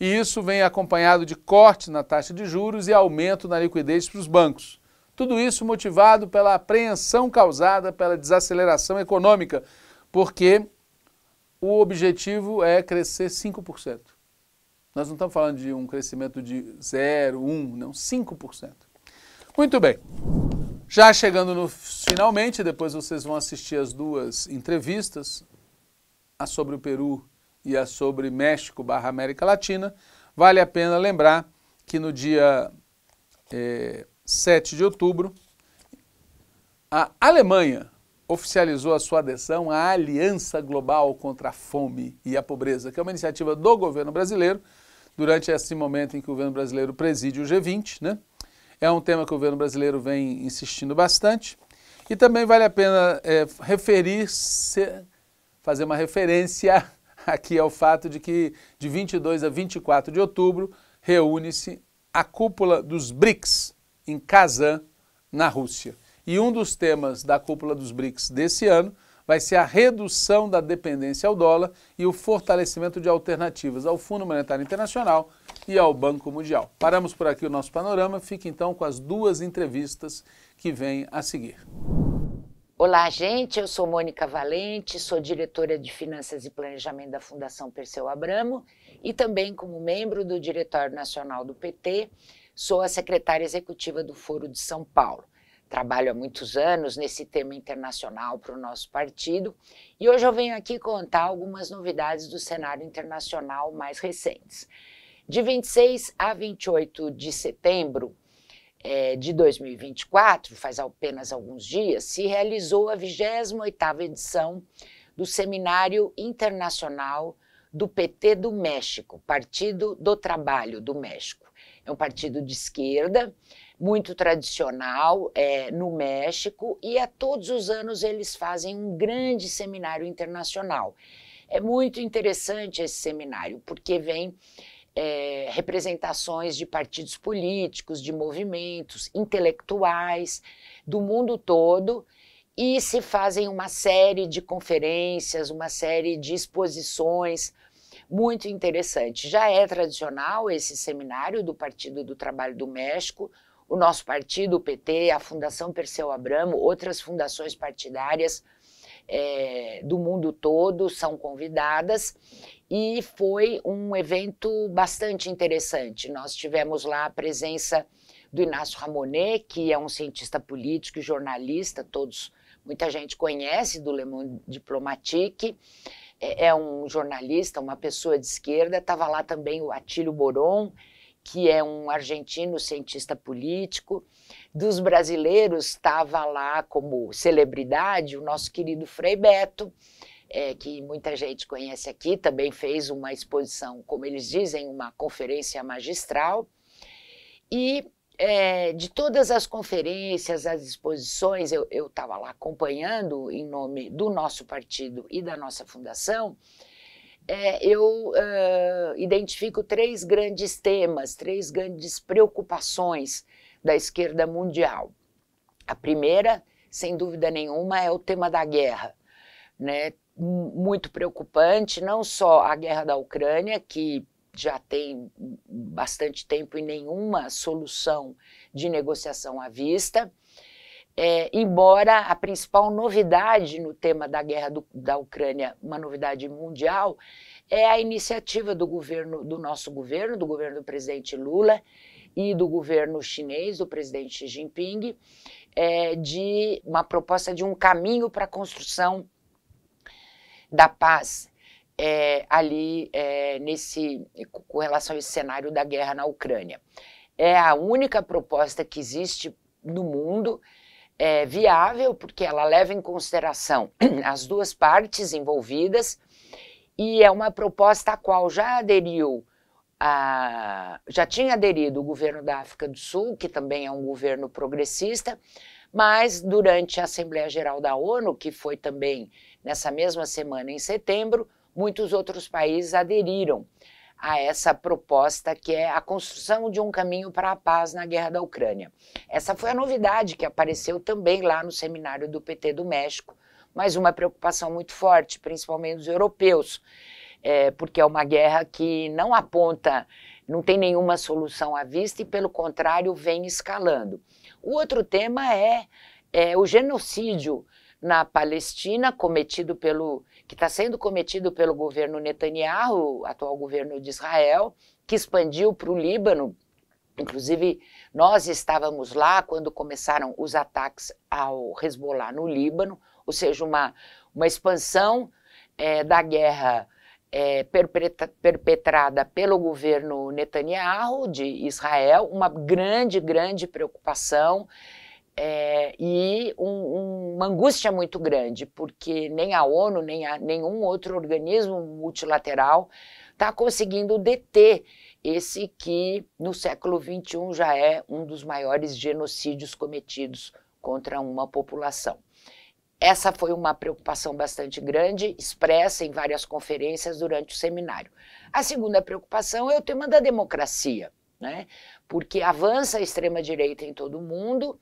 E isso vem acompanhado de corte na taxa de juros e aumento na liquidez para os bancos. Tudo isso motivado pela apreensão causada pela desaceleração econômica, porque o objetivo é crescer 5%. Nós não estamos falando de um crescimento de 0, 1, não, 5%. Muito bem. Já chegando no finalmente, depois vocês vão assistir as duas entrevistas, a sobre o Peru e a é sobre México barra América Latina, vale a pena lembrar que no dia é, eh, 7 de outubro, a Alemanha oficializou a sua adesão à Aliança Global contra a Fome e a Pobreza, que é uma iniciativa do governo brasileiro, durante esse momento em que o governo brasileiro preside o G20, né? É um tema que o governo brasileiro vem insistindo bastante. E também vale a pena é, referir-se, fazer uma referência aqui é o fato de que de 22 a 24 de outubro reúne-se a cúpula dos BRICS em Kazan, na Rússia. E um dos temas da cúpula dos BRICS desse ano vai ser a redução da dependência ao dólar e o fortalecimento de alternativas ao Fundo Monetário Internacional e ao Banco Mundial. Paramos por aqui o nosso panorama. Fique então com as duas entrevistas que vêm a seguir. Olá, gente. Eu sou Mônica Valente, sou diretora de Finanças e Planejamento da Fundação Perseu Abramo e também, como membro do Diretório Nacional do PT, sou a secretária executiva do Foro de São Paulo. Trabalho há muitos anos nesse tema internacional para o nosso partido e hoje eu venho aqui contar algumas novidades do cenário internacional mais recentes. De 26 a 28 de setembro, é, de 2024, faz apenas alguns dias, se realizou a 28ª edição do Seminário Internacional do PT do México, Partido do Trabalho do México. É um partido de esquerda, muito tradicional é, no México, e a todos os anos eles fazem um grande seminário internacional. É muito interessante esse seminário, porque vem é, representações de partidos políticos, de movimentos, intelectuais do mundo todo e se fazem uma série de conferências, uma série de exposições muito interessante. Já é tradicional esse seminário do Partido do Trabalho do México, o nosso partido, o PT, a Fundação Perseu Abramo, outras fundações partidárias é, do mundo todo são convidadas e foi um evento bastante interessante. Nós tivemos lá a presença do Inácio Ramonet, que é um cientista político e jornalista, todos muita gente conhece do Le Monde Diplomatique, é, é um jornalista, uma pessoa de esquerda. Estava lá também o Atílio Boron, que é um argentino cientista político. Dos brasileiros estava lá como celebridade o nosso querido Frei Beto é, que muita gente conhece aqui, também fez uma exposição, como eles dizem, uma conferência magistral. E é, de todas as conferências, as exposições, eu estava lá acompanhando em nome do nosso partido e da nossa fundação, é, eu uh, identifico três grandes temas, três grandes preocupações da esquerda mundial. A primeira, sem dúvida nenhuma, é o tema da guerra. Né? muito preocupante, não só a guerra da Ucrânia, que já tem bastante tempo e nenhuma solução de negociação à vista. É, embora a principal novidade no tema da guerra do, da Ucrânia, uma novidade mundial, é a iniciativa do governo, do nosso governo, do governo do presidente Lula e do governo chinês, do presidente Xi Jinping, é, de uma proposta de um caminho para a construção da paz é, ali é, nesse com relação a esse cenário da guerra na Ucrânia. É a única proposta que existe no mundo é, viável, porque ela leva em consideração as duas partes envolvidas e é uma proposta à qual já aderiu, a, já tinha aderido o governo da África do Sul, que também é um governo progressista, mas durante a Assembleia Geral da ONU, que foi também Nessa mesma semana, em setembro, muitos outros países aderiram a essa proposta que é a construção de um caminho para a paz na guerra da Ucrânia. Essa foi a novidade que apareceu também lá no seminário do PT do México, mas uma preocupação muito forte, principalmente dos europeus, é, porque é uma guerra que não aponta, não tem nenhuma solução à vista e, pelo contrário, vem escalando. O outro tema é, é o genocídio na Palestina, cometido pelo que está sendo cometido pelo governo Netanyahu, atual governo de Israel, que expandiu para o Líbano. Inclusive, nós estávamos lá quando começaram os ataques ao Hezbollah no Líbano, ou seja, uma, uma expansão é, da guerra é, perpetrada pelo governo Netanyahu de Israel, uma grande, grande preocupação é, e um, uma angústia muito grande, porque nem a ONU, nem a, nenhum outro organismo multilateral está conseguindo deter esse que no século XXI já é um dos maiores genocídios cometidos contra uma população. Essa foi uma preocupação bastante grande, expressa em várias conferências durante o seminário. A segunda preocupação é o tema da democracia, né? porque avança a extrema-direita em todo o mundo,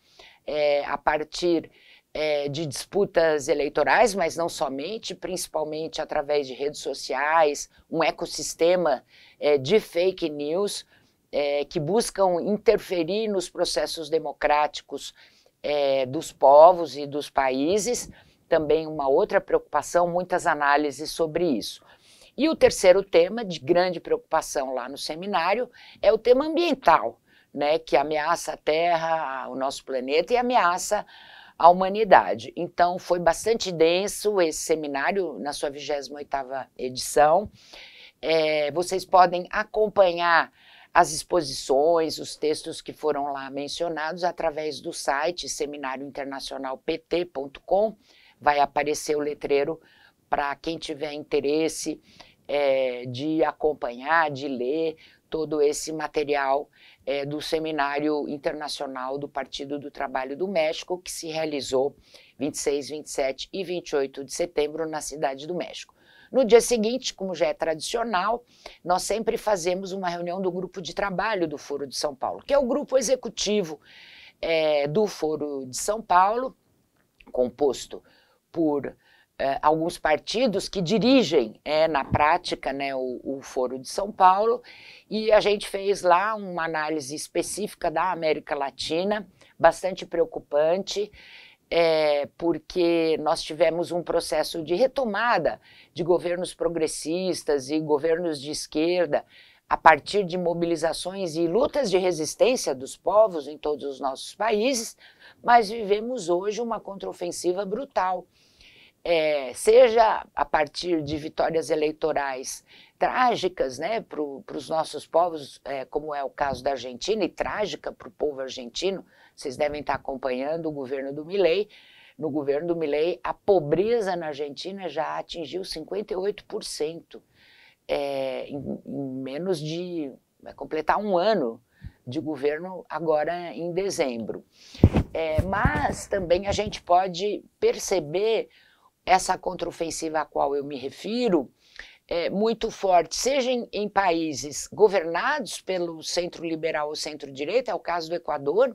é, a partir é, de disputas eleitorais, mas não somente, principalmente através de redes sociais, um ecossistema é, de fake news é, que buscam interferir nos processos democráticos é, dos povos e dos países. Também uma outra preocupação, muitas análises sobre isso. E o terceiro tema de grande preocupação lá no seminário é o tema ambiental né, que ameaça a Terra, o nosso planeta e ameaça a humanidade. Então foi bastante denso esse seminário na sua 28ª edição. É, vocês podem acompanhar as exposições, os textos que foram lá mencionados através do site seminariointernacionalpt.com. Vai aparecer o letreiro para quem tiver interesse é, de acompanhar, de ler todo esse material é, do Seminário Internacional do Partido do Trabalho do México, que se realizou 26, 27 e 28 de setembro na Cidade do México. No dia seguinte, como já é tradicional, nós sempre fazemos uma reunião do grupo de trabalho do Foro de São Paulo, que é o grupo executivo é, do Foro de São Paulo, composto por eh, alguns partidos que dirigem é, na prática né, o, o, Foro de São Paulo, e a gente fez lá uma análise específica da América Latina, bastante preocupante, é, porque nós tivemos um processo de retomada de governos progressistas e governos de esquerda a partir de mobilizações e lutas de resistência dos povos em todos os nossos países, mas vivemos hoje uma contraofensiva brutal é, seja a partir de vitórias eleitorais trágicas né, para os nossos povos, é, como é o caso da Argentina, e trágica para o povo argentino, vocês devem estar acompanhando o governo do Milei. No governo do Milei, a pobreza na Argentina já atingiu 58%. É, em, em, menos de vai completar um ano de governo agora em dezembro. É, mas também a gente pode perceber essa contraofensiva a qual eu me refiro é muito forte, seja em, em países governados pelo centro liberal ou centro-direita, é o caso do Equador,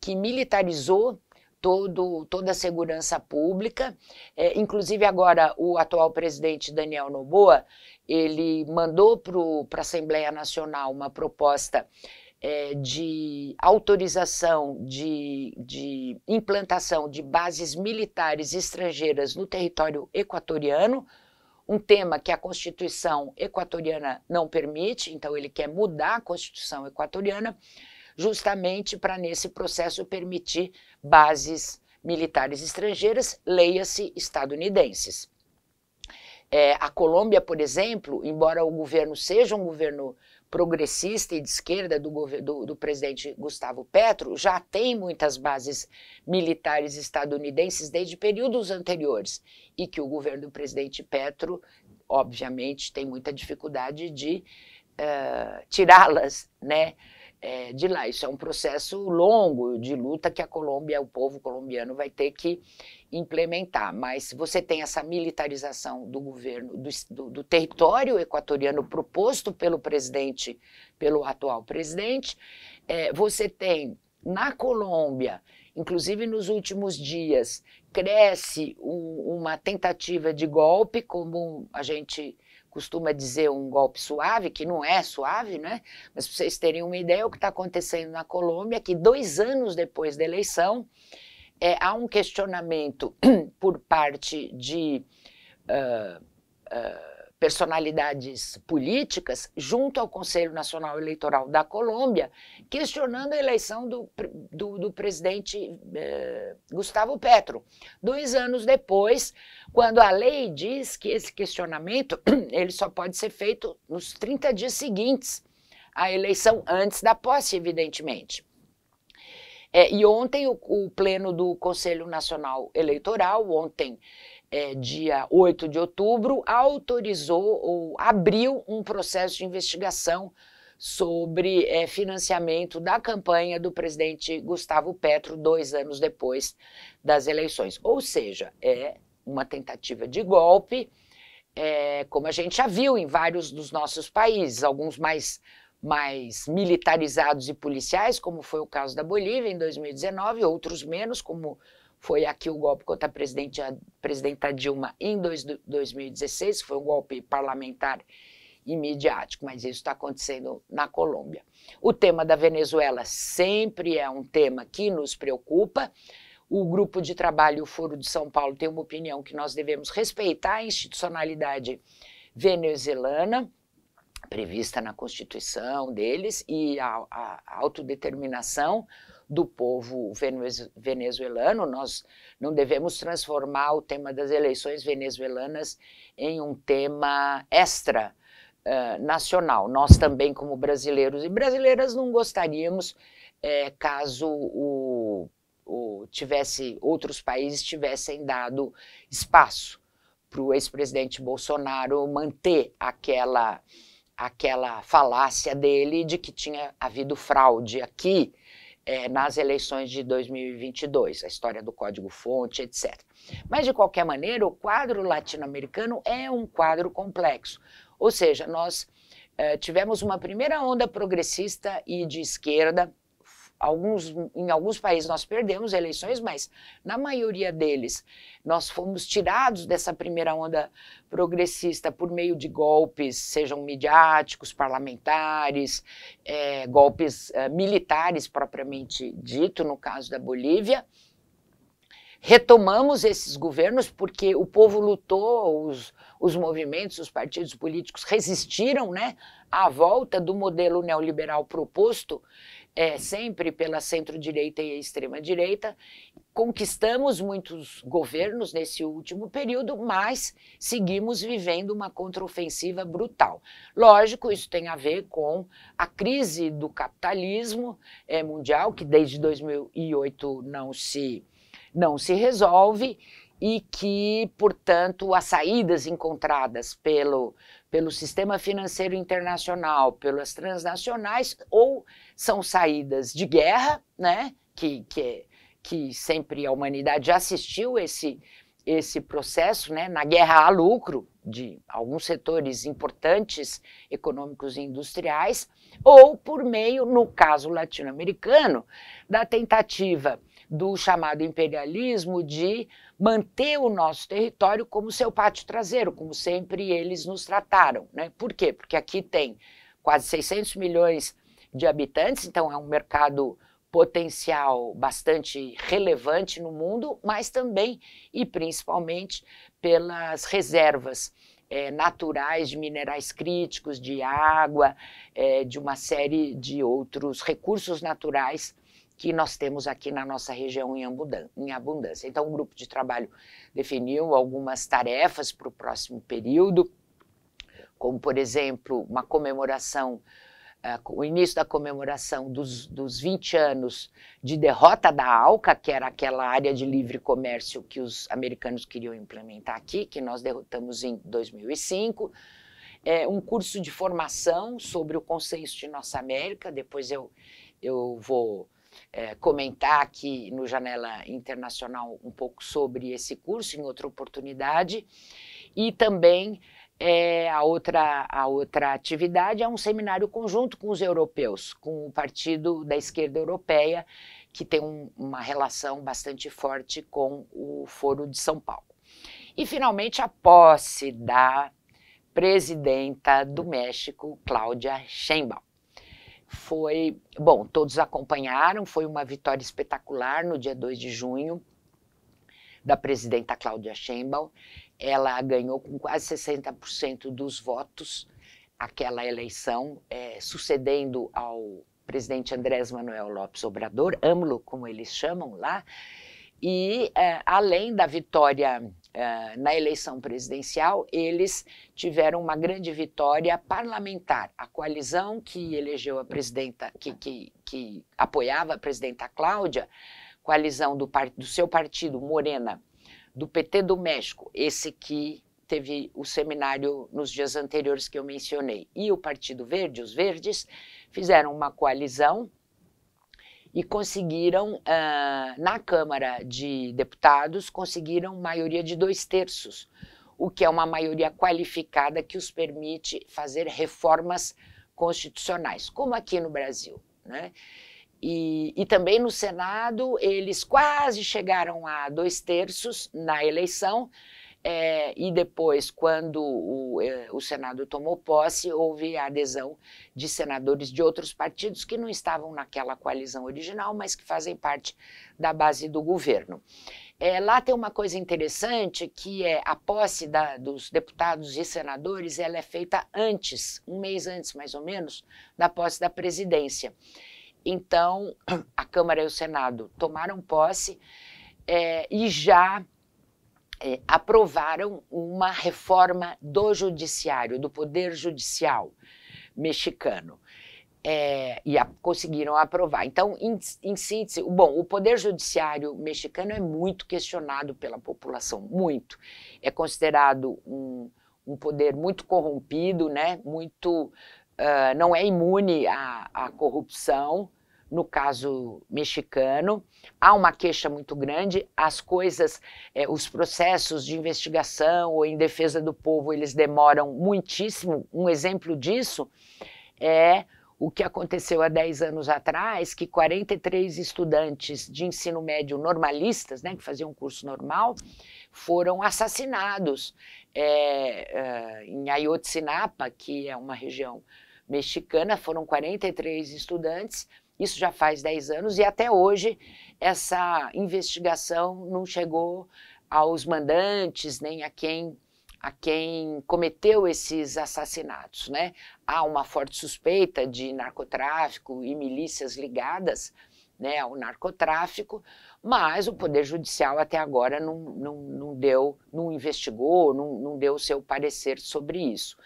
que militarizou todo, toda a segurança pública. É, inclusive, agora, o atual presidente Daniel Noboa, ele mandou para a Assembleia Nacional uma proposta é, de autorização de, de implantação de bases militares estrangeiras no território equatoriano, um tema que a Constituição equatoriana não permite, então ele quer mudar a Constituição equatoriana, justamente para nesse processo permitir bases militares estrangeiras, leia-se estadunidenses. É, a Colômbia, por exemplo, embora o governo seja um governo progressista e de esquerda do, do, do, presidente Gustavo Petro já tem muitas bases militares estadunidenses desde períodos anteriores e que o governo do presidente Petro, obviamente, tem muita dificuldade de uh, tirá-las, né? É, de lá. Isso é um processo longo de luta que a Colômbia, o povo colombiano vai ter que implementar. Mas você tem essa militarização do governo, do, do, do território equatoriano proposto pelo presidente, pelo atual presidente. É, você tem na Colômbia, inclusive nos últimos dias, cresce um, uma tentativa de golpe, como a gente costuma dizer um golpe suave, que não é suave, né? Mas para vocês terem uma ideia, o que está acontecendo na Colômbia, é que dois anos depois da eleição, é, há um questionamento por parte de uh, uh, personalidades políticas junto ao Conselho Nacional Eleitoral da Colômbia, questionando a eleição do, do, do presidente uh, Gustavo Petro. Dois anos depois, quando a lei diz que esse questionamento ele só pode ser feito nos 30 dias seguintes à eleição, antes da posse, evidentemente. É, e ontem o, o, Pleno do Conselho Nacional Eleitoral, ontem, é, dia 8 de outubro, autorizou ou abriu um processo de investigação sobre é, financiamento da campanha do presidente Gustavo Petro dois anos depois das eleições. Ou seja, é uma tentativa de golpe, é, como a gente já viu em vários dos nossos países, alguns mais mais militarizados e policiais, como foi o caso da Bolívia em 2019, outros menos, como foi aqui o golpe contra a, presidente, a presidenta Dilma em dois, 2016, que foi um golpe parlamentar e midiático, mas isso está acontecendo na Colômbia. O tema da Venezuela sempre é um tema que nos preocupa. O grupo de trabalho o Foro de São Paulo tem uma opinião que nós devemos respeitar a institucionalidade venezuelana prevista na Constituição deles e a, a, autodeterminação do povo venezuelano. Nós não devemos transformar o tema das eleições venezuelanas em um tema extra. Uh, nacional. Nós também, como brasileiros e brasileiras, não gostaríamos é, caso o, o, tivesse outros países tivessem dado espaço para o ex-presidente Bolsonaro manter aquela aquela falácia dele de que tinha havido fraude aqui é, nas eleições de 2022, a história do código-fonte, etc. Mas, de qualquer maneira, o quadro latino-americano é um quadro complexo. Ou seja, nós é, tivemos uma primeira onda progressista e de esquerda Alguns, em alguns países nós perdemos eleições, mas na maioria deles nós fomos tirados dessa primeira onda progressista por meio de golpes, sejam midiáticos, parlamentares, é, golpes é, militares propriamente dito, no caso da Bolívia. Retomamos esses governos porque o povo lutou, os, os movimentos, os partidos políticos resistiram né, à volta do modelo neoliberal proposto é, sempre pela centro-direita e extrema-direita. Conquistamos muitos governos nesse último período, mas seguimos vivendo uma contraofensiva brutal. Lógico, isso tem a ver com a crise do capitalismo é, mundial, que desde 2008 não se, não se resolve, e que, portanto, as saídas encontradas pelo, pelo sistema financeiro internacional, pelas transnacionais ou são saídas de guerra, né? Que, que, que sempre a humanidade assistiu esse, esse processo, né? Na guerra a lucro de alguns setores importantes econômicos e industriais, ou por meio, no caso latino-americano, da tentativa do chamado imperialismo de manter o nosso território como seu pátio traseiro, como sempre eles nos trataram. Né? Por quê? Porque aqui tem quase 600 milhões de habitantes, então é um mercado potencial bastante relevante no mundo, mas também e principalmente pelas reservas é, naturais de minerais críticos, de água, é, de uma série de outros recursos naturais que nós temos aqui na nossa região em abundância. Então, o grupo de trabalho definiu algumas tarefas para o próximo período, como, por exemplo, uma comemoração ah, o início da comemoração dos, dos 20 anos de derrota da ALCA, que era aquela área de livre comércio que os americanos queriam implementar aqui, que nós derrotamos em 2005. É, um curso de formação sobre o consenso de nossa América, depois eu, eu vou é, comentar aqui no Janela Internacional um pouco sobre esse curso em outra oportunidade, e também é, a, outra, a outra atividade é um seminário conjunto com os europeus, com o Partido da Esquerda Europeia, que tem um, uma relação bastante forte com o Foro de São Paulo. E, finalmente, a posse da presidenta do México, Cláudia Sheinbaum. Foi, bom, todos acompanharam, foi uma vitória espetacular no dia 2 de junho da presidenta Cláudia Sheinbaum. Ela ganhou com quase 60% dos votos aquela eleição, é, sucedendo ao presidente Andrés Manuel Lopes Obrador, AMLO, como eles chamam lá. E, é, além da vitória é, na eleição presidencial, eles tiveram uma grande vitória parlamentar. A coalizão que elegeu a presidenta, que, que, que apoiava a presidenta Cláudia, coalizão do, do seu partido, Morena, do PT do México, esse que teve o seminário nos dias anteriores que eu mencionei, e o Partido Verde, os Verdes, fizeram uma coalizão e conseguiram, ah, na Câmara de Deputados, conseguiram maioria de dois terços, o que é uma maioria qualificada que os permite fazer reformas constitucionais, como aqui no Brasil. Né? E, e, também no Senado, eles quase chegaram a dois terços na eleição, é, e depois, quando o, é, o, Senado tomou posse, houve a adesão de senadores de outros partidos que não estavam naquela coalizão original, mas que fazem parte da base do governo. É, lá tem uma coisa interessante que é a posse da, dos deputados e senadores ela é feita antes, um mês antes mais ou menos, da posse da presidência. Então, a Câmara e o Senado tomaram posse é, e já é, aprovaram uma reforma do judiciário, do poder judicial mexicano. É, e a, conseguiram aprovar. Então, em, em síntese, bom, o poder judiciário mexicano é muito questionado pela população, muito. É considerado um, um poder muito corrompido, né? Muito, uh, não é imune à, à corrupção no caso mexicano. Há uma queixa muito grande, as coisas, é, os processos de investigação ou em defesa do povo, eles demoram muitíssimo. Um exemplo disso é o que aconteceu há 10 anos atrás, que 43 estudantes de ensino médio normalistas, né, que faziam um curso normal, foram assassinados é, é, em Ayotzinapa, que é uma região mexicana, foram 43 estudantes isso já faz 10 anos e até hoje essa investigação não chegou aos mandantes nem a quem a quem cometeu esses assassinatos, né? Há uma forte suspeita de narcotráfico e milícias ligadas, né, ao narcotráfico, mas o Poder Judicial até agora não, não, não deu, não investigou, não, não deu seu parecer sobre isso.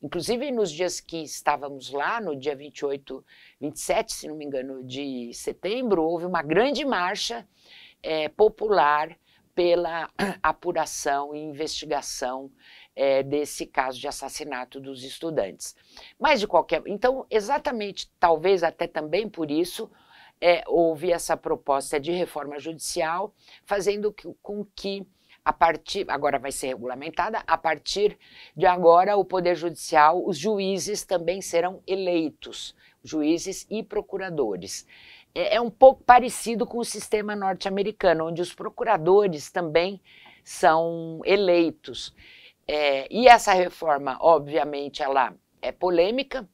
Inclusive, nos dias que estávamos lá, no dia 28, 27, se não me engano, de setembro, houve uma grande marcha é, popular pela apuração e investigação é, desse caso de assassinato dos estudantes. Mas, de qualquer. Então, exatamente, talvez até também por isso. É, houve essa proposta de reforma judicial, fazendo com que a partir, agora vai ser regulamentada, a partir de agora o Poder Judicial, os juízes também serão eleitos, juízes e procuradores. É, é um pouco parecido com o sistema norte-americano, onde os procuradores também são eleitos. É, e essa reforma, obviamente, ela é polêmica,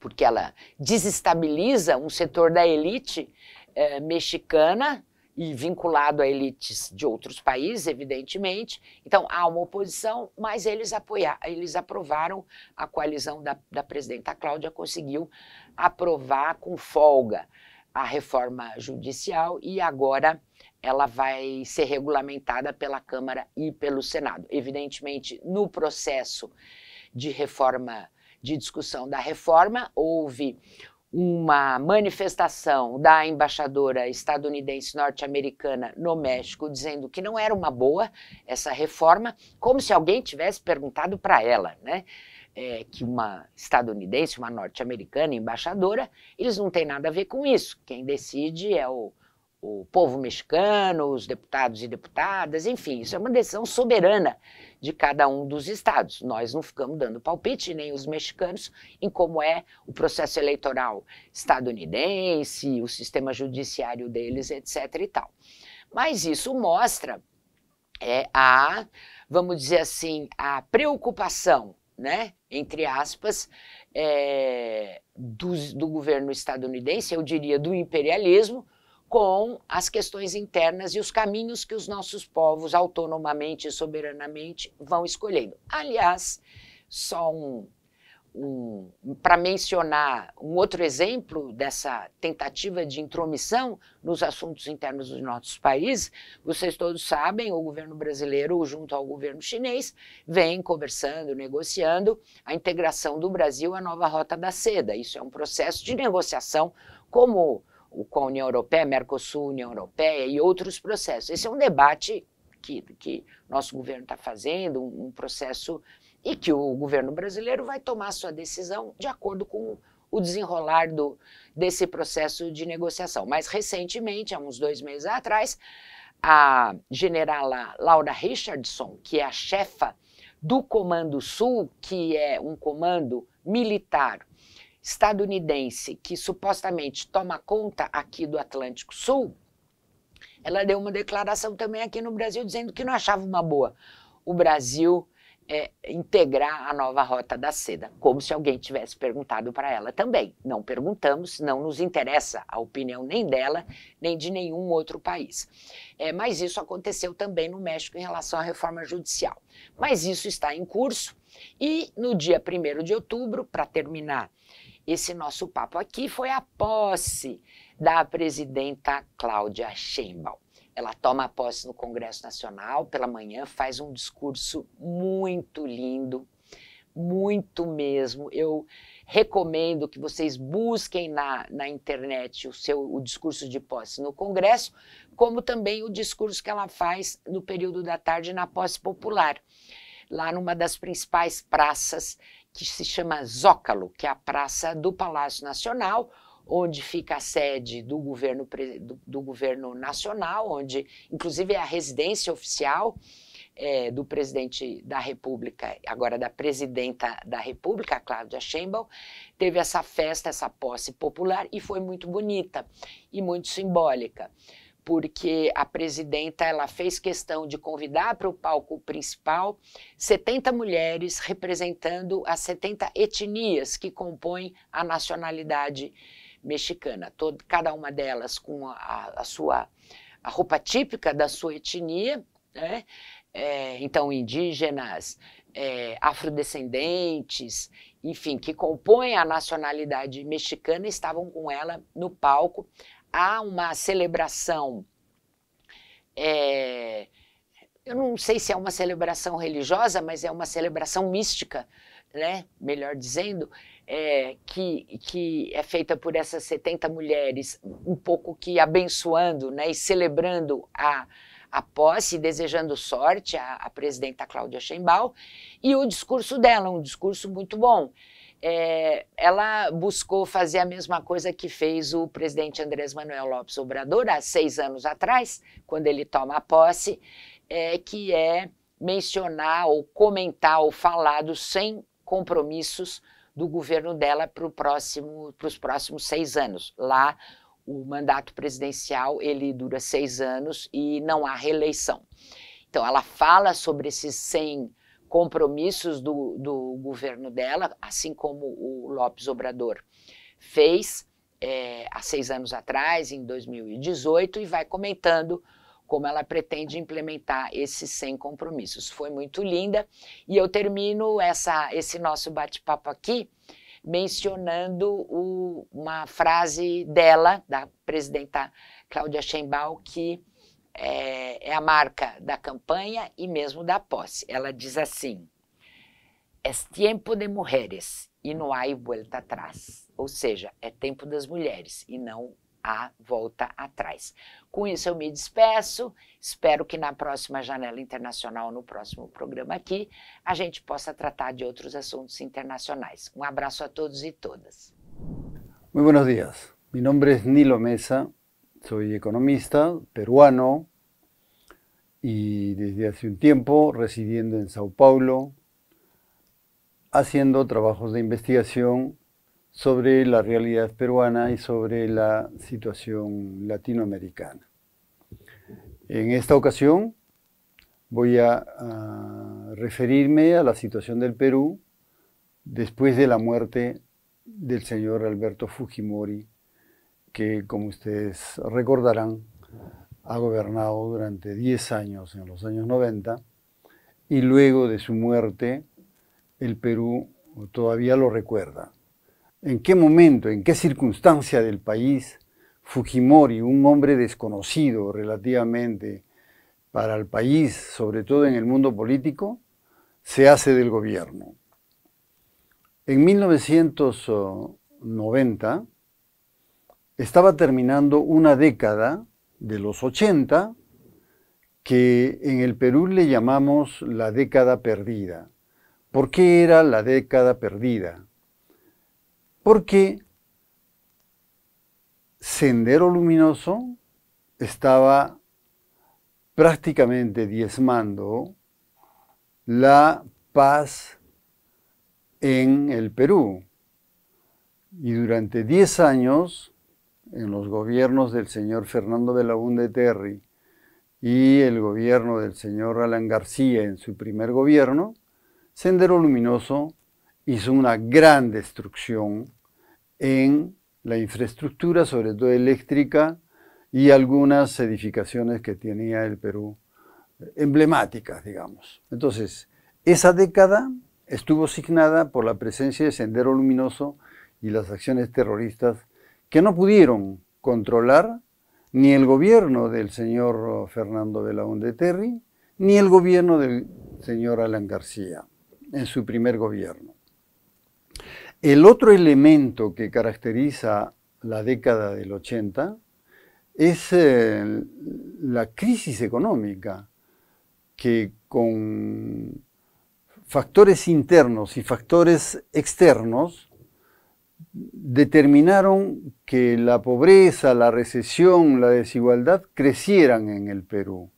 porque ela desestabiliza um setor da elite é, mexicana, e vinculado a elites de outros países, evidentemente. Então, há uma oposição, mas eles, apoiaram, eles aprovaram a coalizão da, da presidenta Cláudia, conseguiu aprovar com folga a reforma judicial e agora ela vai ser regulamentada pela Câmara e pelo Senado. Evidentemente, no processo de reforma, de discussão da reforma, houve uma manifestação da embaixadora estadunidense norte-americana no México, dizendo que não era uma boa essa reforma, como se alguém tivesse perguntado para ela, né? É, que uma estadunidense, uma norte-americana embaixadora, eles não têm nada a ver com isso. Quem decide é o, o povo mexicano, os deputados e deputadas, enfim, isso é uma decisão soberana de cada um dos estados. Nós não ficamos dando palpite, nem os mexicanos, em como é o processo eleitoral estadunidense, o sistema judiciário deles, etc. e tal. Mas isso mostra é, a, vamos dizer assim, a preocupação, né, entre aspas, é, do, do governo estadunidense, eu diria do imperialismo, com as questões internas e os caminhos que os nossos povos autonomamente e soberanamente vão escolhendo. Aliás, só um, um para mencionar um outro exemplo dessa tentativa de intromissão nos assuntos internos dos nossos países, vocês todos sabem, o governo brasileiro, junto ao governo chinês, vem conversando, negociando a integração do Brasil à nova Rota da Seda. Isso é um processo de negociação como com a União Europeia, Mercosul, União Europeia e outros processos. Esse é um debate que, que nosso governo está fazendo, um, um processo e que o governo brasileiro vai tomar sua decisão de acordo com o desenrolar do, desse processo de negociação. Mas recentemente, há uns dois meses atrás, a general Laura Richardson, que é a chefa do Comando Sul, que é um comando militar estadunidense que supostamente toma conta aqui do Atlântico Sul, ela deu uma declaração também aqui no Brasil dizendo que não achava uma boa o Brasil é, integrar a nova rota da seda, como se alguém tivesse perguntado para ela também. Não perguntamos, não nos interessa a opinião nem dela, nem de nenhum outro país. É, mas isso aconteceu também no México em relação à reforma judicial. Mas isso está em curso e no dia 1 de outubro, para terminar esse nosso papo aqui foi a posse da presidenta Cláudia Sheinbaum. Ela toma posse no Congresso Nacional pela manhã, faz um discurso muito lindo, muito mesmo. Eu recomendo que vocês busquem na, na internet o seu o discurso de posse no Congresso, como também o discurso que ela faz no período da tarde na posse popular, lá numa das principais praças que se chama Zócalo, que é a praça do Palácio Nacional, onde fica a sede do governo, do, do governo nacional, onde inclusive é a residência oficial é, do presidente da República, agora da presidenta da República, Cláudia Sheinbaum, teve essa festa, essa posse popular e foi muito bonita e muito simbólica porque a presidenta ela fez questão de convidar para o palco principal 70 mulheres representando as 70 etnias que compõem a nacionalidade mexicana, todo, cada uma delas com a, a sua a roupa típica da sua etnia, né? É, então indígenas, é, afrodescendentes, enfim, que compõem a nacionalidade mexicana, estavam com ela no palco há uma celebração. É, eu não sei se é uma celebração religiosa, mas é uma celebração mística, né? melhor dizendo, é, que, que é feita por essas 70 mulheres, um pouco que abençoando né? e celebrando a, a posse, desejando sorte à, à presidenta Cláudia Schembal, e o discurso dela, um discurso muito bom é, ela buscou fazer a mesma coisa que fez o presidente Andrés Manuel Lopes Obrador há seis anos atrás, quando ele toma posse, é, que é mencionar ou comentar ou falar dos 100 compromissos do governo dela para próximo, os próximos seis anos. Lá, o mandato presidencial ele dura seis anos e não há reeleição. Então, ela fala sobre esses 100 compromissos compromissos do, do governo dela, assim como o Lopes Obrador fez é, há seis anos atrás, em 2018, e vai comentando como ela pretende implementar esses 100 compromissos. Foi muito linda e eu termino essa, esse nosso bate-papo aqui mencionando o, uma frase dela, da presidenta Cláudia Schembal, que é, é a marca da campanha e mesmo da posse. Ela diz assim: é tempo de mulheres e não há volta atrás. Ou seja, é tempo das mulheres e não há volta atrás. Com isso, eu me despeço. Espero que na próxima Janela Internacional, no próximo programa aqui, a gente possa tratar de outros assuntos internacionais. Um abraço a todos e todas. Muito buenos dias. Meu nome é Nilo Mesa. Soy economista peruano y desde hace un tiempo residiendo en Sao Paulo, haciendo trabajos de investigación sobre la realidad peruana y sobre la situación latinoamericana. En esta ocasión voy a, referirme a la situación del Perú después de la muerte del señor Alberto Fujimori que, como ustedes recordarán, ha gobernado durante 10 años en los años 90 y luego de su muerte el Perú todavía lo recuerda. ¿En qué momento, en qué circunstancia del país Fujimori, un hombre desconocido relativamente para el país, sobre todo en el mundo político, se hace del gobierno? En 1990, estaba terminando una década de los 80 que en el Perú le llamamos la década perdida. ¿Por qué era la década perdida? Porque Sendero Luminoso estaba prácticamente diezmando la paz en el Perú. Y durante 10 años en los gobiernos del señor Fernando de la Unde Terry y el gobierno del señor Alan García en su primer gobierno, Sendero Luminoso hizo una gran destrucción en la infraestructura, sobre todo eléctrica, y algunas edificaciones que tenía el Perú eh, emblemáticas, digamos. Entonces, esa década estuvo signada por la presencia de Sendero Luminoso y las acciones terroristas que no pudieron controlar ni el gobierno del señor Fernando de Terry, ni el gobierno del señor Alan García en su primer gobierno. El otro elemento que caracteriza la década del 80 es eh, la crisis económica que con factores internos y factores externos determinaron que la pobreza, la recesión, la desigualdad crecieran en el Perú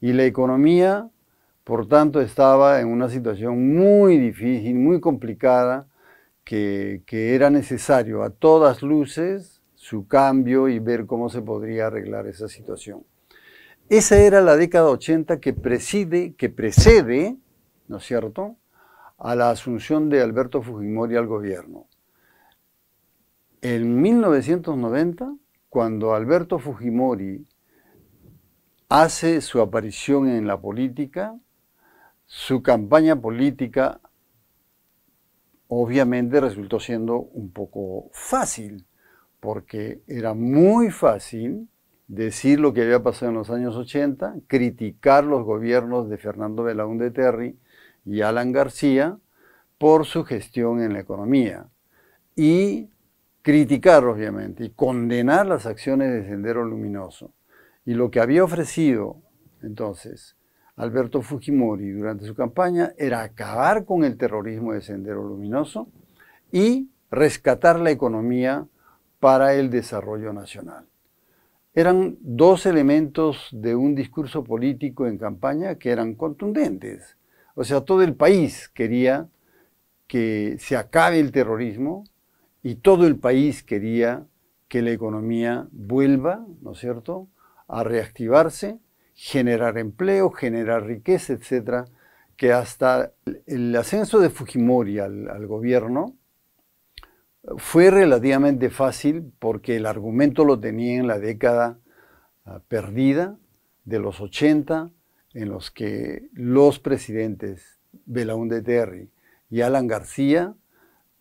y la economía, por tanto, estaba en una situación muy difícil, muy complicada, que, era necesario a todas luces su cambio y ver cómo se podría arreglar esa situación. Esa era la década 80 que que precede, ¿no es cierto?, a la asunción de Alberto Fujimori al gobierno. En 1990, cuando Alberto Fujimori hace su aparición en la política, su campaña política obviamente resultó siendo un poco fácil, porque era muy fácil decir lo que había pasado en los años 80, criticar los gobiernos de Fernando Belaúnde Terry y Alan García por su gestión en la economía y criticar obviamente y condenar las acciones de Sendero Luminoso. Y lo que había ofrecido entonces Alberto Fujimori durante su campaña era acabar con el terrorismo de Sendero Luminoso y rescatar la economía para el desarrollo nacional. Eran dos elementos de un discurso político en campaña que eran contundentes. O sea, todo el país quería que se acabe el terrorismo y todo el país quería que la economía vuelva, ¿no es cierto?, a reactivarse, generar empleo, generar riqueza, etc. que hasta el ascenso de Fujimori al, gobierno fue relativamente fácil porque el argumento lo tenía en la década ah, perdida de los 80, en los que los presidentes Belaunde Terry y Alan García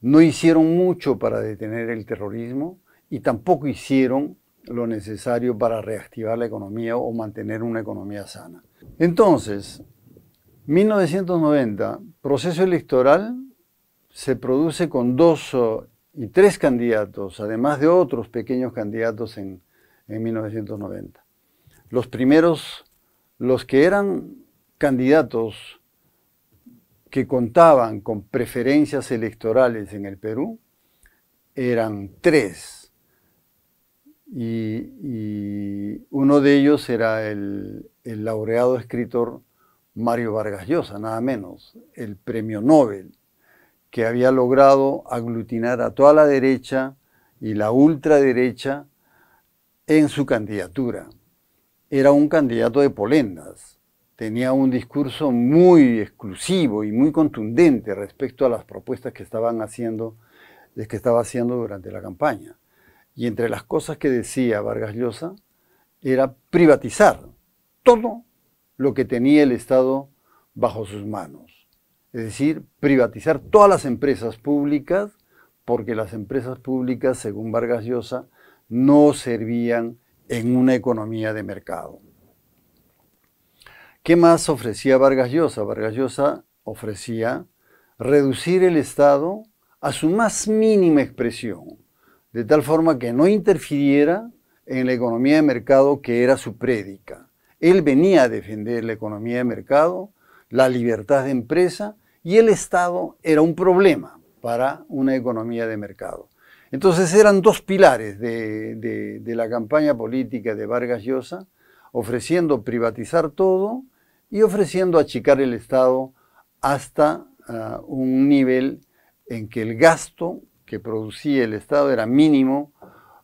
no hicieron mucho para detener el terrorismo y tampoco hicieron lo necesario para reactivar la economía o mantener una economía sana. Entonces, 1990, proceso electoral se produce con dos y tres candidatos, además de otros pequeños candidatos en, 1990. Los primeros, los que eran candidatos que contaban con preferencias electorales en el Perú eran tres. Y, uno de ellos era el, el laureado escritor Mario Vargas Llosa, nada menos, el premio Nobel, que había logrado aglutinar a toda la derecha y la ultraderecha en su candidatura. Era un candidato de polendas tenía un discurso muy exclusivo y muy contundente respecto a las propuestas que estaban haciendo, que estaba haciendo durante la campaña. Y entre las cosas que decía Vargas Llosa era privatizar todo lo que tenía el Estado bajo sus manos. Es decir, privatizar todas las empresas públicas, porque las empresas públicas, según Vargas Llosa, no servían en una economía de mercado. ¿Qué más ofrecía Vargas Llosa? Vargas Llosa ofrecía reducir el Estado a su más mínima expresión, de tal forma que no interfiriera en la economía de mercado que era su prédica. Él venía a defender la economía de mercado, la libertad de empresa y el Estado era un problema para una economía de mercado. Entonces eran dos pilares de, de la campaña política de Vargas Llosa, ofreciendo privatizar todo y ofreciendo achicar el Estado hasta ah, un nivel en que el gasto que producía el Estado era mínimo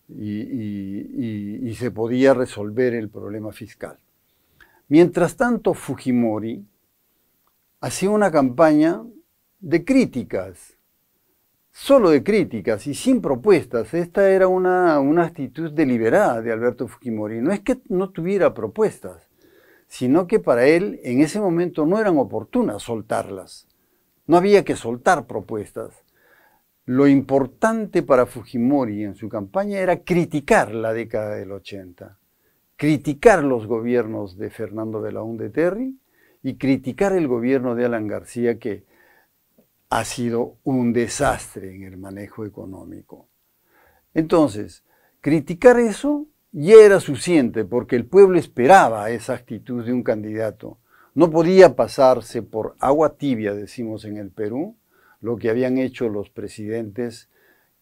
y, se podía resolver el problema fiscal. Mientras tanto, Fujimori hacía una campaña de críticas, solo de críticas y sin propuestas. Esta era una, una actitud deliberada de Alberto Fujimori. No es que no tuviera propuestas, sino que para él en ese momento no eran oportunas soltarlas. No había que soltar propuestas. Lo importante para Fujimori en su campaña era criticar la década del 80, criticar los gobiernos de Fernando de la de Terry y criticar el gobierno de Alan García que ha sido un desastre en el manejo económico. Entonces, criticar eso y era suficiente porque el pueblo esperaba esa actitud de un candidato. No podía pasarse por agua tibia, decimos en el Perú, lo que habían hecho los presidentes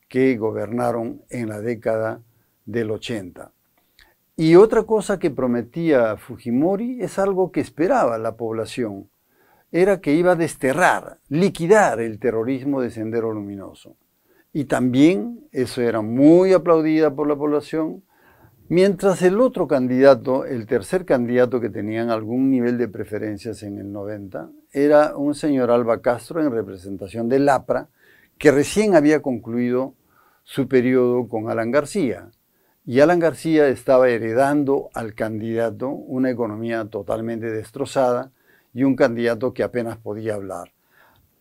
que gobernaron en la década del 80. Y otra cosa que prometía Fujimori es algo que esperaba la población, era que iba a desterrar, liquidar el terrorismo de Sendero Luminoso. Y también, eso era muy aplaudida por la población, Mientras el otro candidato, el tercer candidato que tenían algún nivel de preferencias en el 90, era un señor Alba Castro en representación del APRA, que recién había concluido su periodo con Alan García. Y Alan García estaba heredando al candidato una economía totalmente destrozada y un candidato que apenas podía hablar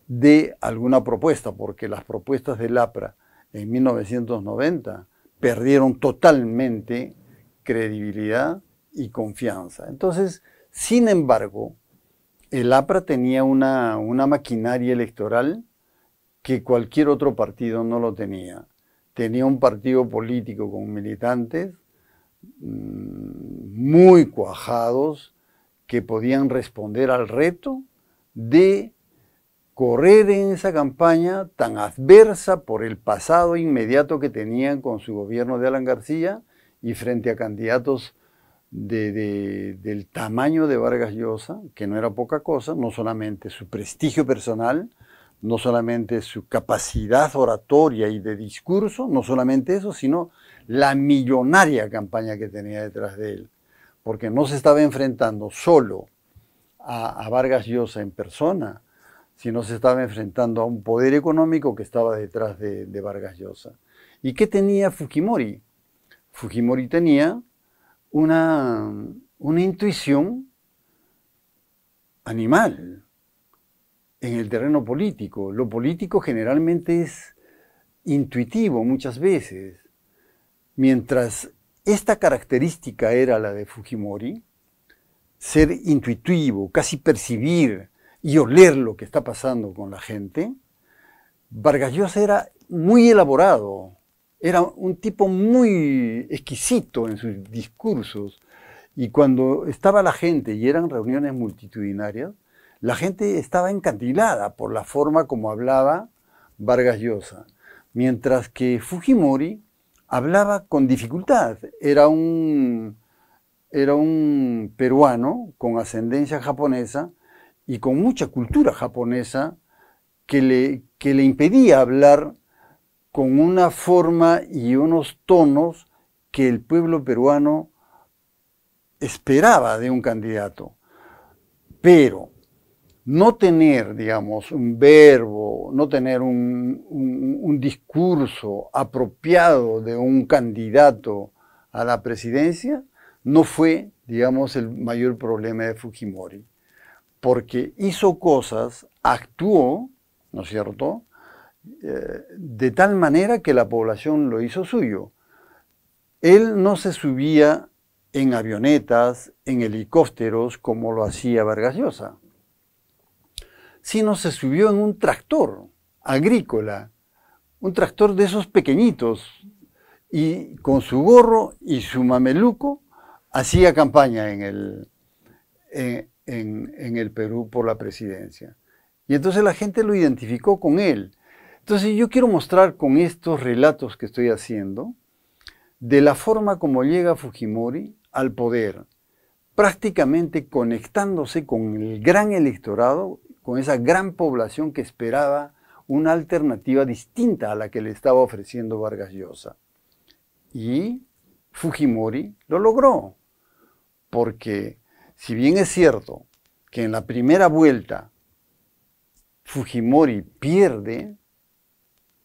de alguna propuesta, porque las propuestas del APRA en 1990 perdieron totalmente credibilidad y confianza. Entonces, sin embargo, el APRA tenía una, una maquinaria electoral que cualquier otro partido no lo tenía. Tenía un partido político con militantes mm, muy cuajados que podían responder al reto de correr en esa campaña tan adversa por el pasado inmediato que tenían con su gobierno de Alan García y frente a candidatos del tamaño de Vargas Llosa, que no era poca cosa, no solamente su prestigio personal, no solamente su capacidad oratoria y de discurso, no solamente eso, sino la millonaria campaña que tenía detrás de él, porque no se estaba enfrentando solo a, Vargas Llosa en persona, sino se estaba enfrentando a un poder económico que estaba detrás de, de Vargas Llosa. ¿Y qué tenía Fujimori? Fujimori tenía una, intuición animal en el terreno político. Lo político generalmente es intuitivo muchas veces. Mientras esta característica era la de Fujimori, ser intuitivo, casi percibir y oler lo que está pasando con la gente, Vargas Llosa era muy elaborado, era un tipo muy exquisito en sus discursos y cuando estaba la gente y eran reuniones multitudinarias, la gente estaba encantilada por la forma como hablaba Vargas Llosa, mientras que Fujimori hablaba con dificultad. Era un, era un peruano con ascendencia japonesa y con mucha cultura japonesa que le, que le impedía hablar con una forma y unos tonos que el pueblo peruano esperaba de un candidato. Pero no tener, digamos, un verbo, no tener un, discurso apropiado de un candidato a la presidencia, no fue, digamos, el mayor problema de Fujimori, porque hizo cosas, actuó, ¿no es cierto?, de tal manera que la población lo hizo suyo. Él no se subía en avionetas, en helicópteros, como lo hacía Vargas Llosa, sino se subió en un tractor agrícola, un tractor de esos pequeñitos, y con su gorro y su mameluco hacía campaña en el, en el Perú por la presidencia. Y entonces la gente lo identificó con él entonces yo quiero mostrar con estos relatos que estoy haciendo de la forma como llega Fujimori al poder, prácticamente conectándose con el gran electorado, con esa gran población que esperaba una alternativa distinta a la que le estaba ofreciendo Vargas Llosa. Y Fujimori lo logró, porque si bien es cierto que en la primera vuelta Fujimori pierde,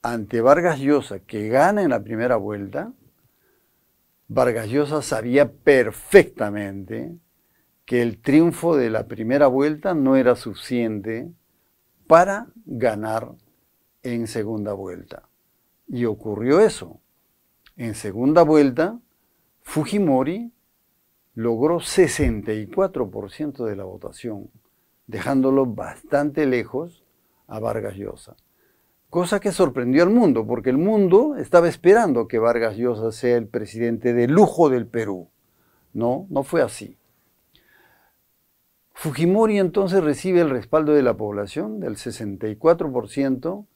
ante Vargas Llosa, que gana en la primera vuelta, Vargas Llosa sabía perfectamente que el triunfo de la primera vuelta no era suficiente para ganar en segunda vuelta. Y ocurrió eso. En segunda vuelta, Fujimori logró 64% de la votación, dejándolo bastante lejos a Vargas Llosa cosa que sorprendió al mundo, porque el mundo estaba esperando que Vargas Llosa sea el presidente de lujo del Perú. No, no fue así. Fujimori entonces recibe el respaldo de la población del 64%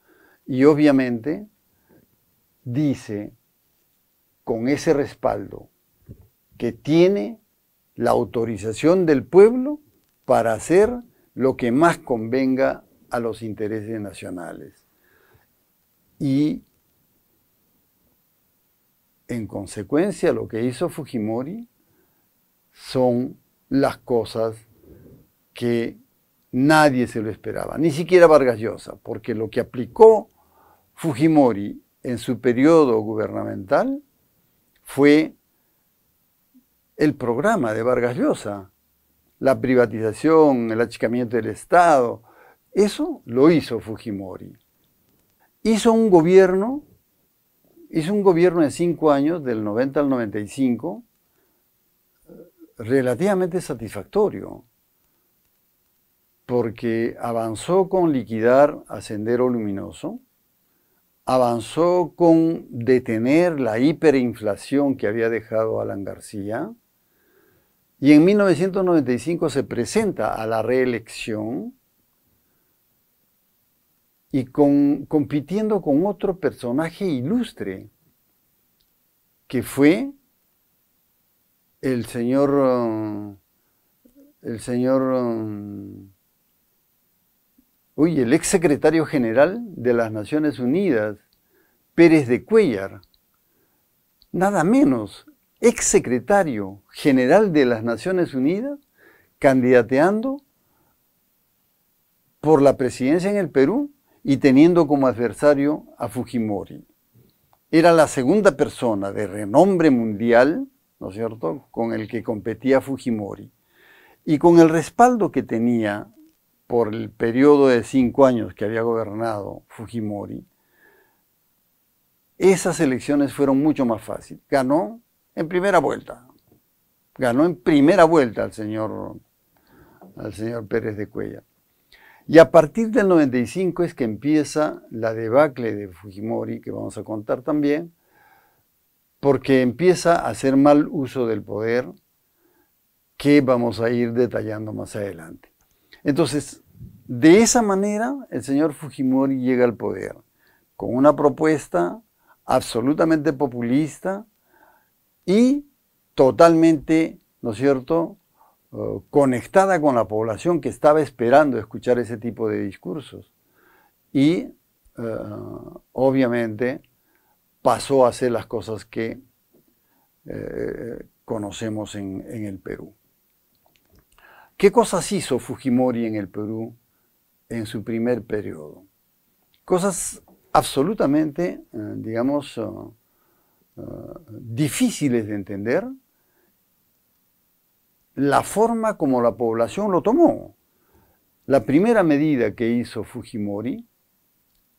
y obviamente dice con ese respaldo que tiene la autorización del pueblo para hacer lo que más convenga a los intereses nacionales. Y en consecuencia lo que hizo Fujimori son las cosas que nadie se lo esperaba, ni siquiera Vargas Llosa, porque lo que aplicó Fujimori en su periodo gubernamental fue el programa de Vargas Llosa, la privatización, el achicamiento del Estado, eso lo hizo Fujimori hizo un gobierno, hizo un gobierno de cinco años, del 90 al 95, relativamente satisfactorio, porque avanzó con liquidar a Sendero Luminoso, avanzó con detener la hiperinflación que había dejado Alan García, y en 1995 se presenta a la reelección y compitiendo con otro personaje ilustre, que fue el señor, el señor, uy, el exsecretario general de las Naciones Unidas, Pérez de Cuellar, nada menos, exsecretario general de las Naciones Unidas, candidateando por la presidencia en el Perú y teniendo como adversario a Fujimori. Era la segunda persona de renombre mundial, ¿no es cierto?, con el que competía Fujimori. Y con el respaldo que tenía por el periodo de cinco años que había gobernado Fujimori, esas elecciones fueron mucho más fáciles. Ganó en primera vuelta. Ganó en primera vuelta al señor, al señor Pérez de Cuellar. Y a partir del 95 es que empieza la debacle de Fujimori, que vamos a contar también, porque empieza a hacer mal uso del poder, que vamos a ir detallando más adelante. Entonces, de esa manera, el señor Fujimori llega al poder, con una propuesta absolutamente populista y totalmente, ¿no es cierto?, eh, conectada con la población que estaba esperando escuchar ese tipo de discursos. Y eh, obviamente pasó a hacer las cosas que eh, conocemos en, el Perú. ¿Qué cosas hizo Fujimori en el Perú en su primer periodo? Cosas absolutamente, digamos, difíciles de entender, la forma como la población lo tomó. La primera medida que hizo Fujimori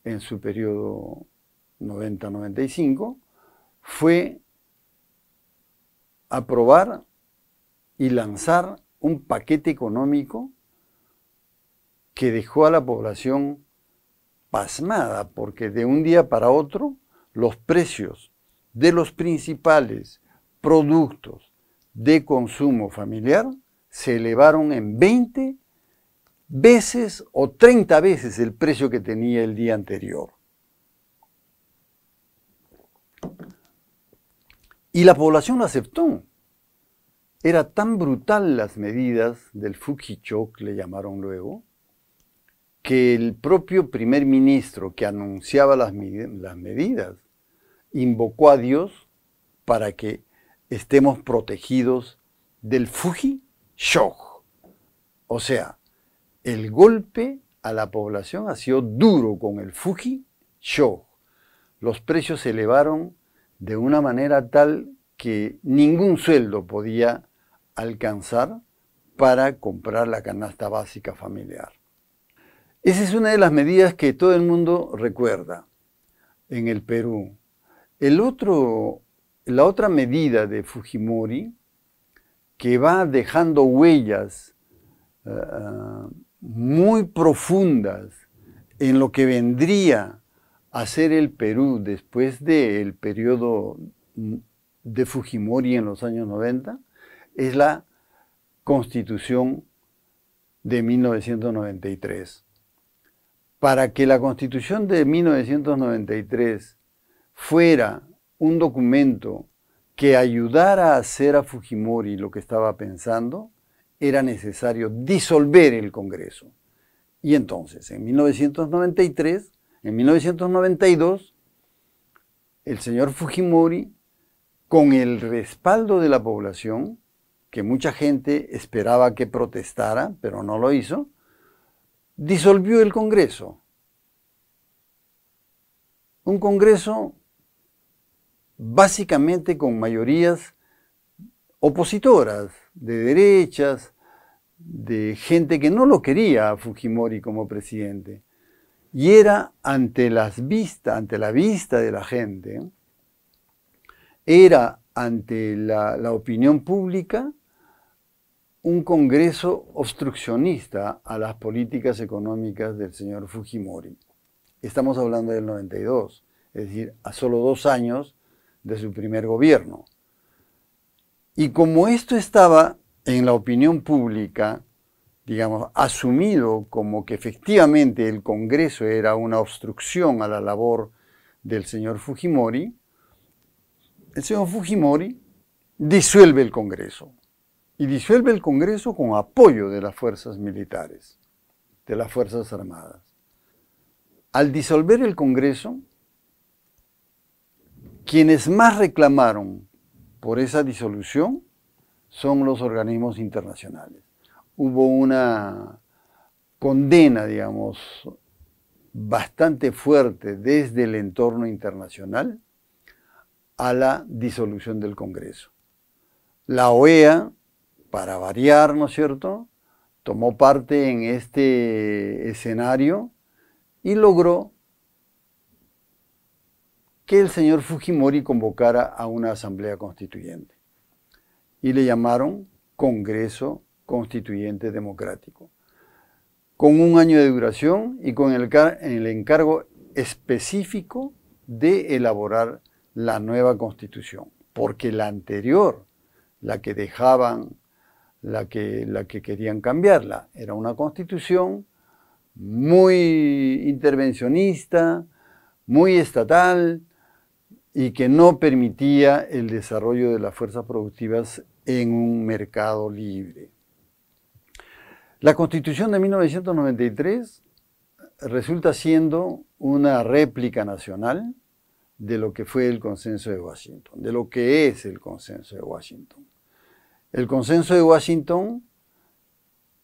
en su periodo 90-95 fue aprobar y lanzar un paquete económico que dejó a la población pasmada, porque de un día para otro los precios de los principales productos de consumo familiar se elevaron en 20 veces o 30 veces el precio que tenía el día anterior. Y la población lo aceptó. Era tan brutal las medidas del Fukichok, le llamaron luego, que el propio primer ministro que anunciaba las medidas invocó a Dios para que estemos protegidos del Fuji Shock. O sea, el golpe a la población ha sido duro con el Fuji Shock. Los precios se elevaron de una manera tal que ningún sueldo podía alcanzar para comprar la canasta básica familiar. Esa es una de las medidas que todo el mundo recuerda en el Perú. El otro la otra medida de Fujimori, que va dejando huellas eh, eh, muy profundas en lo que vendría a ser el Perú después del periodo de Fujimori en los años 90, es la constitución de 1993. Para que la constitución de 1993 fuera un documento que ayudara a hacer a Fujimori lo que estaba pensando, era necesario disolver el Congreso. Y entonces, en 1993, en 1992, el señor Fujimori, con el respaldo de la población, que mucha gente esperaba que protestara, pero no lo hizo, disolvió el Congreso. Un Congreso básicamente con mayorías opositoras, de derechas, de gente que no lo quería a Fujimori como presidente. Y era ante las vistas, ante la vista de la gente, era ante la, la opinión pública un congreso obstruccionista a las políticas económicas del señor Fujimori. Estamos hablando del 92, es decir, a solo dos años de su primer gobierno. Y como esto estaba en la opinión pública, digamos, asumido como que efectivamente el Congreso era una obstrucción a la labor del señor Fujimori, el señor Fujimori disuelve el Congreso. Y disuelve el Congreso con apoyo de las fuerzas militares, de las Fuerzas Armadas. Al disolver el Congreso, quienes más reclamaron por esa disolución son los organismos internacionales. Hubo una condena, digamos, bastante fuerte desde el entorno internacional a la disolución del Congreso. La OEA, para variar, ¿no es cierto?, tomó parte en este escenario y logró que el señor Fujimori convocara a una asamblea constituyente. Y le llamaron Congreso Constituyente Democrático, con un año de duración y con el, el encargo específico de elaborar la nueva constitución, porque la anterior, la que dejaban, la que, la que querían cambiarla, era una constitución muy intervencionista, muy estatal, y que no permitía el desarrollo de las fuerzas productivas en un mercado libre. La Constitución de 1993 resulta siendo una réplica nacional de lo que fue el consenso de Washington, de lo que es el consenso de Washington. El consenso de Washington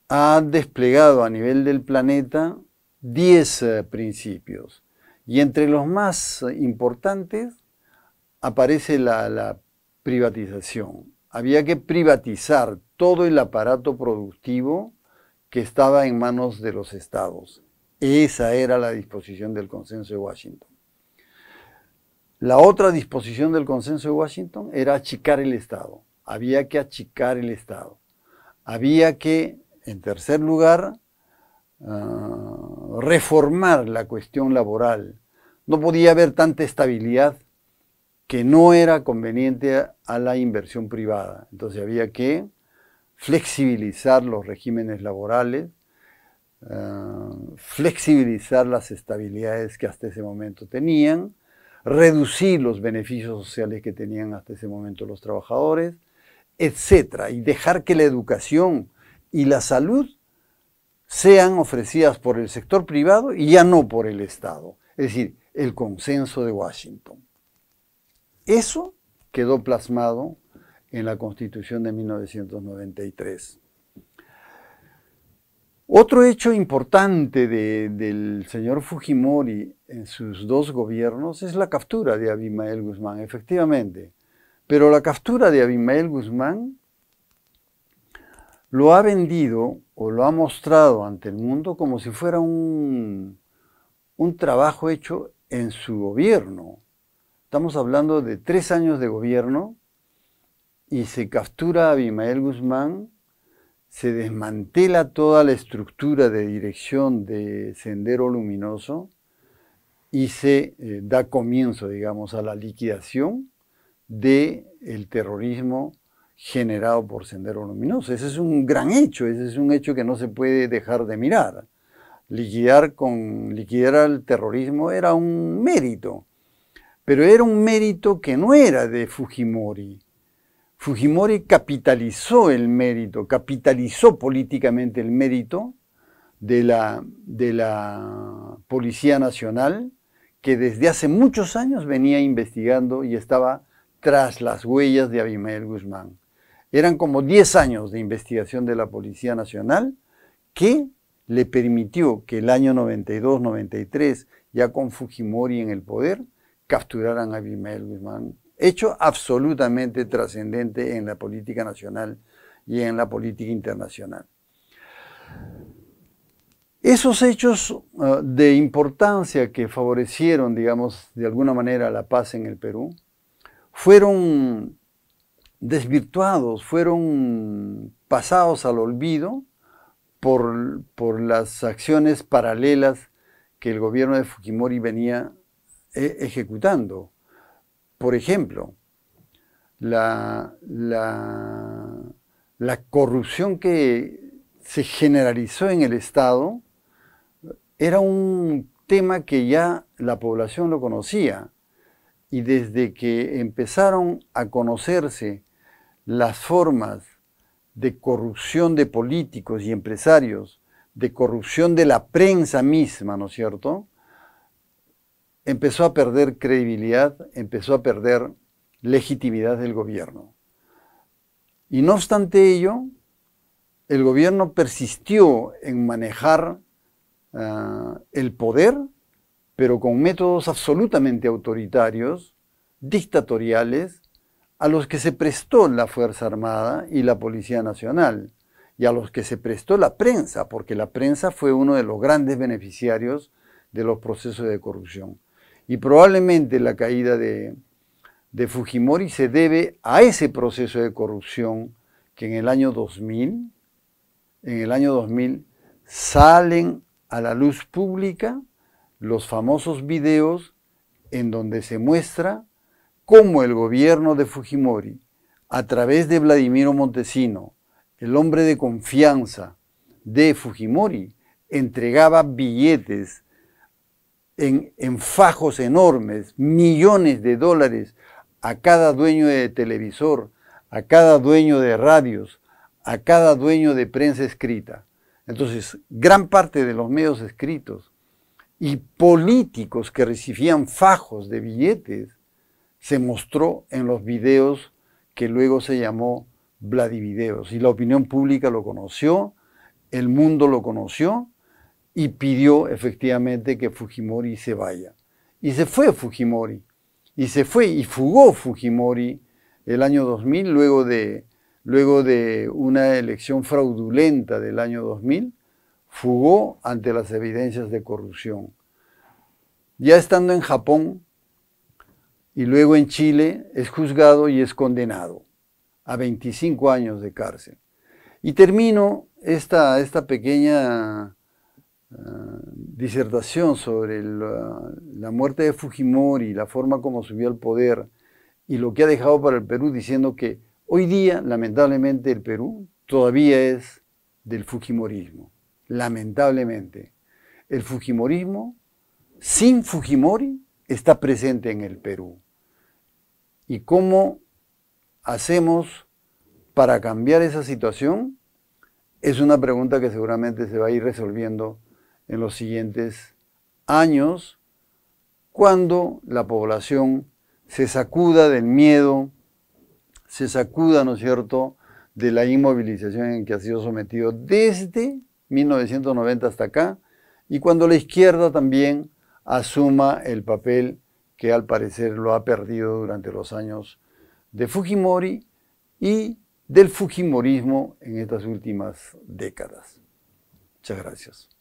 ha desplegado a nivel del planeta 10 eh, principios y entre los más importantes aparece la, privatización. Había que privatizar todo el aparato productivo que estaba en manos de los estados. Esa era la disposición del consenso de Washington. La otra disposición del consenso de Washington era achicar el Estado. Había que achicar el Estado. Había que, en tercer lugar, ah, reformar la cuestión laboral. No podía haber tanta estabilidad que no era conveniente a la inversión privada. Entonces había que flexibilizar los regímenes laborales, eh, flexibilizar las estabilidades que hasta ese momento tenían, reducir los beneficios sociales que tenían hasta ese momento los trabajadores, etc. Y dejar que la educación y la salud sean ofrecidas por el sector privado y ya no por el Estado. Es decir, el consenso de Washington. Eso quedó plasmado en la Constitución de 1993. Otro hecho importante del señor Fujimori en sus dos gobiernos es la captura de Abimael Guzmán, efectivamente. Pero la captura de Abimael Guzmán lo ha vendido o lo ha mostrado ante el mundo como si fuera un, un trabajo hecho en su gobierno. Estamos hablando de tres años de gobierno y se captura a Abimael Guzmán, se desmantela toda la estructura de dirección de Sendero Luminoso y se eh, da comienzo, digamos, a la liquidación del el terrorismo generado por Sendero Luminoso. Ese es un gran hecho, ese es un hecho que no se puede dejar de mirar. Liquidar, con, liquidar al terrorismo era un mérito pero era un mérito que no era de Fujimori. Fujimori capitalizó el mérito, capitalizó políticamente el mérito de la, de la Policía Nacional, que desde hace muchos años venía investigando y estaba tras las huellas de Abimael Guzmán. Eran como 10 años de investigación de la Policía Nacional que le permitió que el año 92-93, ya con Fujimori en el poder, capturaran a Abimael Guzmán, hecho absolutamente trascendente en la política nacional y en la política internacional. Esos hechos eh, de importancia que favorecieron, digamos, de alguna manera la paz en el Perú, fueron desvirtuados, fueron pasados al olvido por, por las acciones paralelas que el gobierno de Fujimori venía e-, ejecutando. Por ejemplo, la, la corrupción que se generalizó en el Estado era un tema que ya la población lo conocía y desde que empezaron a conocerse las formas de corrupción de políticos y empresarios, de corrupción de la prensa misma, ¿no es cierto? empezó a perder credibilidad, empezó a perder legitimidad del gobierno. Y no obstante ello, el gobierno persistió en manejar ah, el poder, pero con métodos absolutamente autoritarios, dictatoriales, a los que se prestó la Fuerza Armada y la Policía Nacional, y a los que se prestó la prensa, porque la prensa fue uno de los grandes beneficiarios de los procesos de corrupción. Y probablemente la caída de, Fujimori se debe a ese proceso de corrupción que en el año 2000, en el año 2000 salen a la luz pública los famosos videos en donde se muestra cómo el gobierno de Fujimori, a través de Vladimiro Montesino, el hombre de confianza de Fujimori, entregaba billetes en, fajos enormes, millones de dólares a cada dueño de televisor, a cada dueño de radios, a cada dueño de prensa escrita. Entonces, gran parte de los medios escritos y políticos que recibían fajos de billetes se mostró en los videos que luego se llamó Vladivideos. Y la opinión pública lo conoció, el mundo lo conoció y pidió efectivamente que Fujimori se vaya. Y se fue Fujimori, y se fue y fugó Fujimori el año 2000, luego de, luego de una elección fraudulenta del año 2000, fugó ante las evidencias de corrupción. Ya estando en Japón y luego en Chile, es juzgado y es condenado a 25 años de cárcel. Y termino esta, esta pequeña disertación sobre la, la, muerte de Fujimori, la forma como subió al poder y lo que ha dejado para el Perú, diciendo que hoy día, lamentablemente, el Perú todavía es del Fujimorismo. Lamentablemente. El Fujimorismo, sin Fujimori, está presente en el Perú. ¿Y cómo hacemos para cambiar esa situación? Es una pregunta que seguramente se va a ir resolviendo en los siguientes años cuando la población se sacuda del miedo, se sacuda, ¿no es cierto?, de la inmovilización en que ha sido sometido desde 1990 hasta acá, y cuando la izquierda también asuma el papel que al parecer lo ha perdido durante los años de Fujimori y del Fujimorismo en estas últimas décadas. Muchas gracias.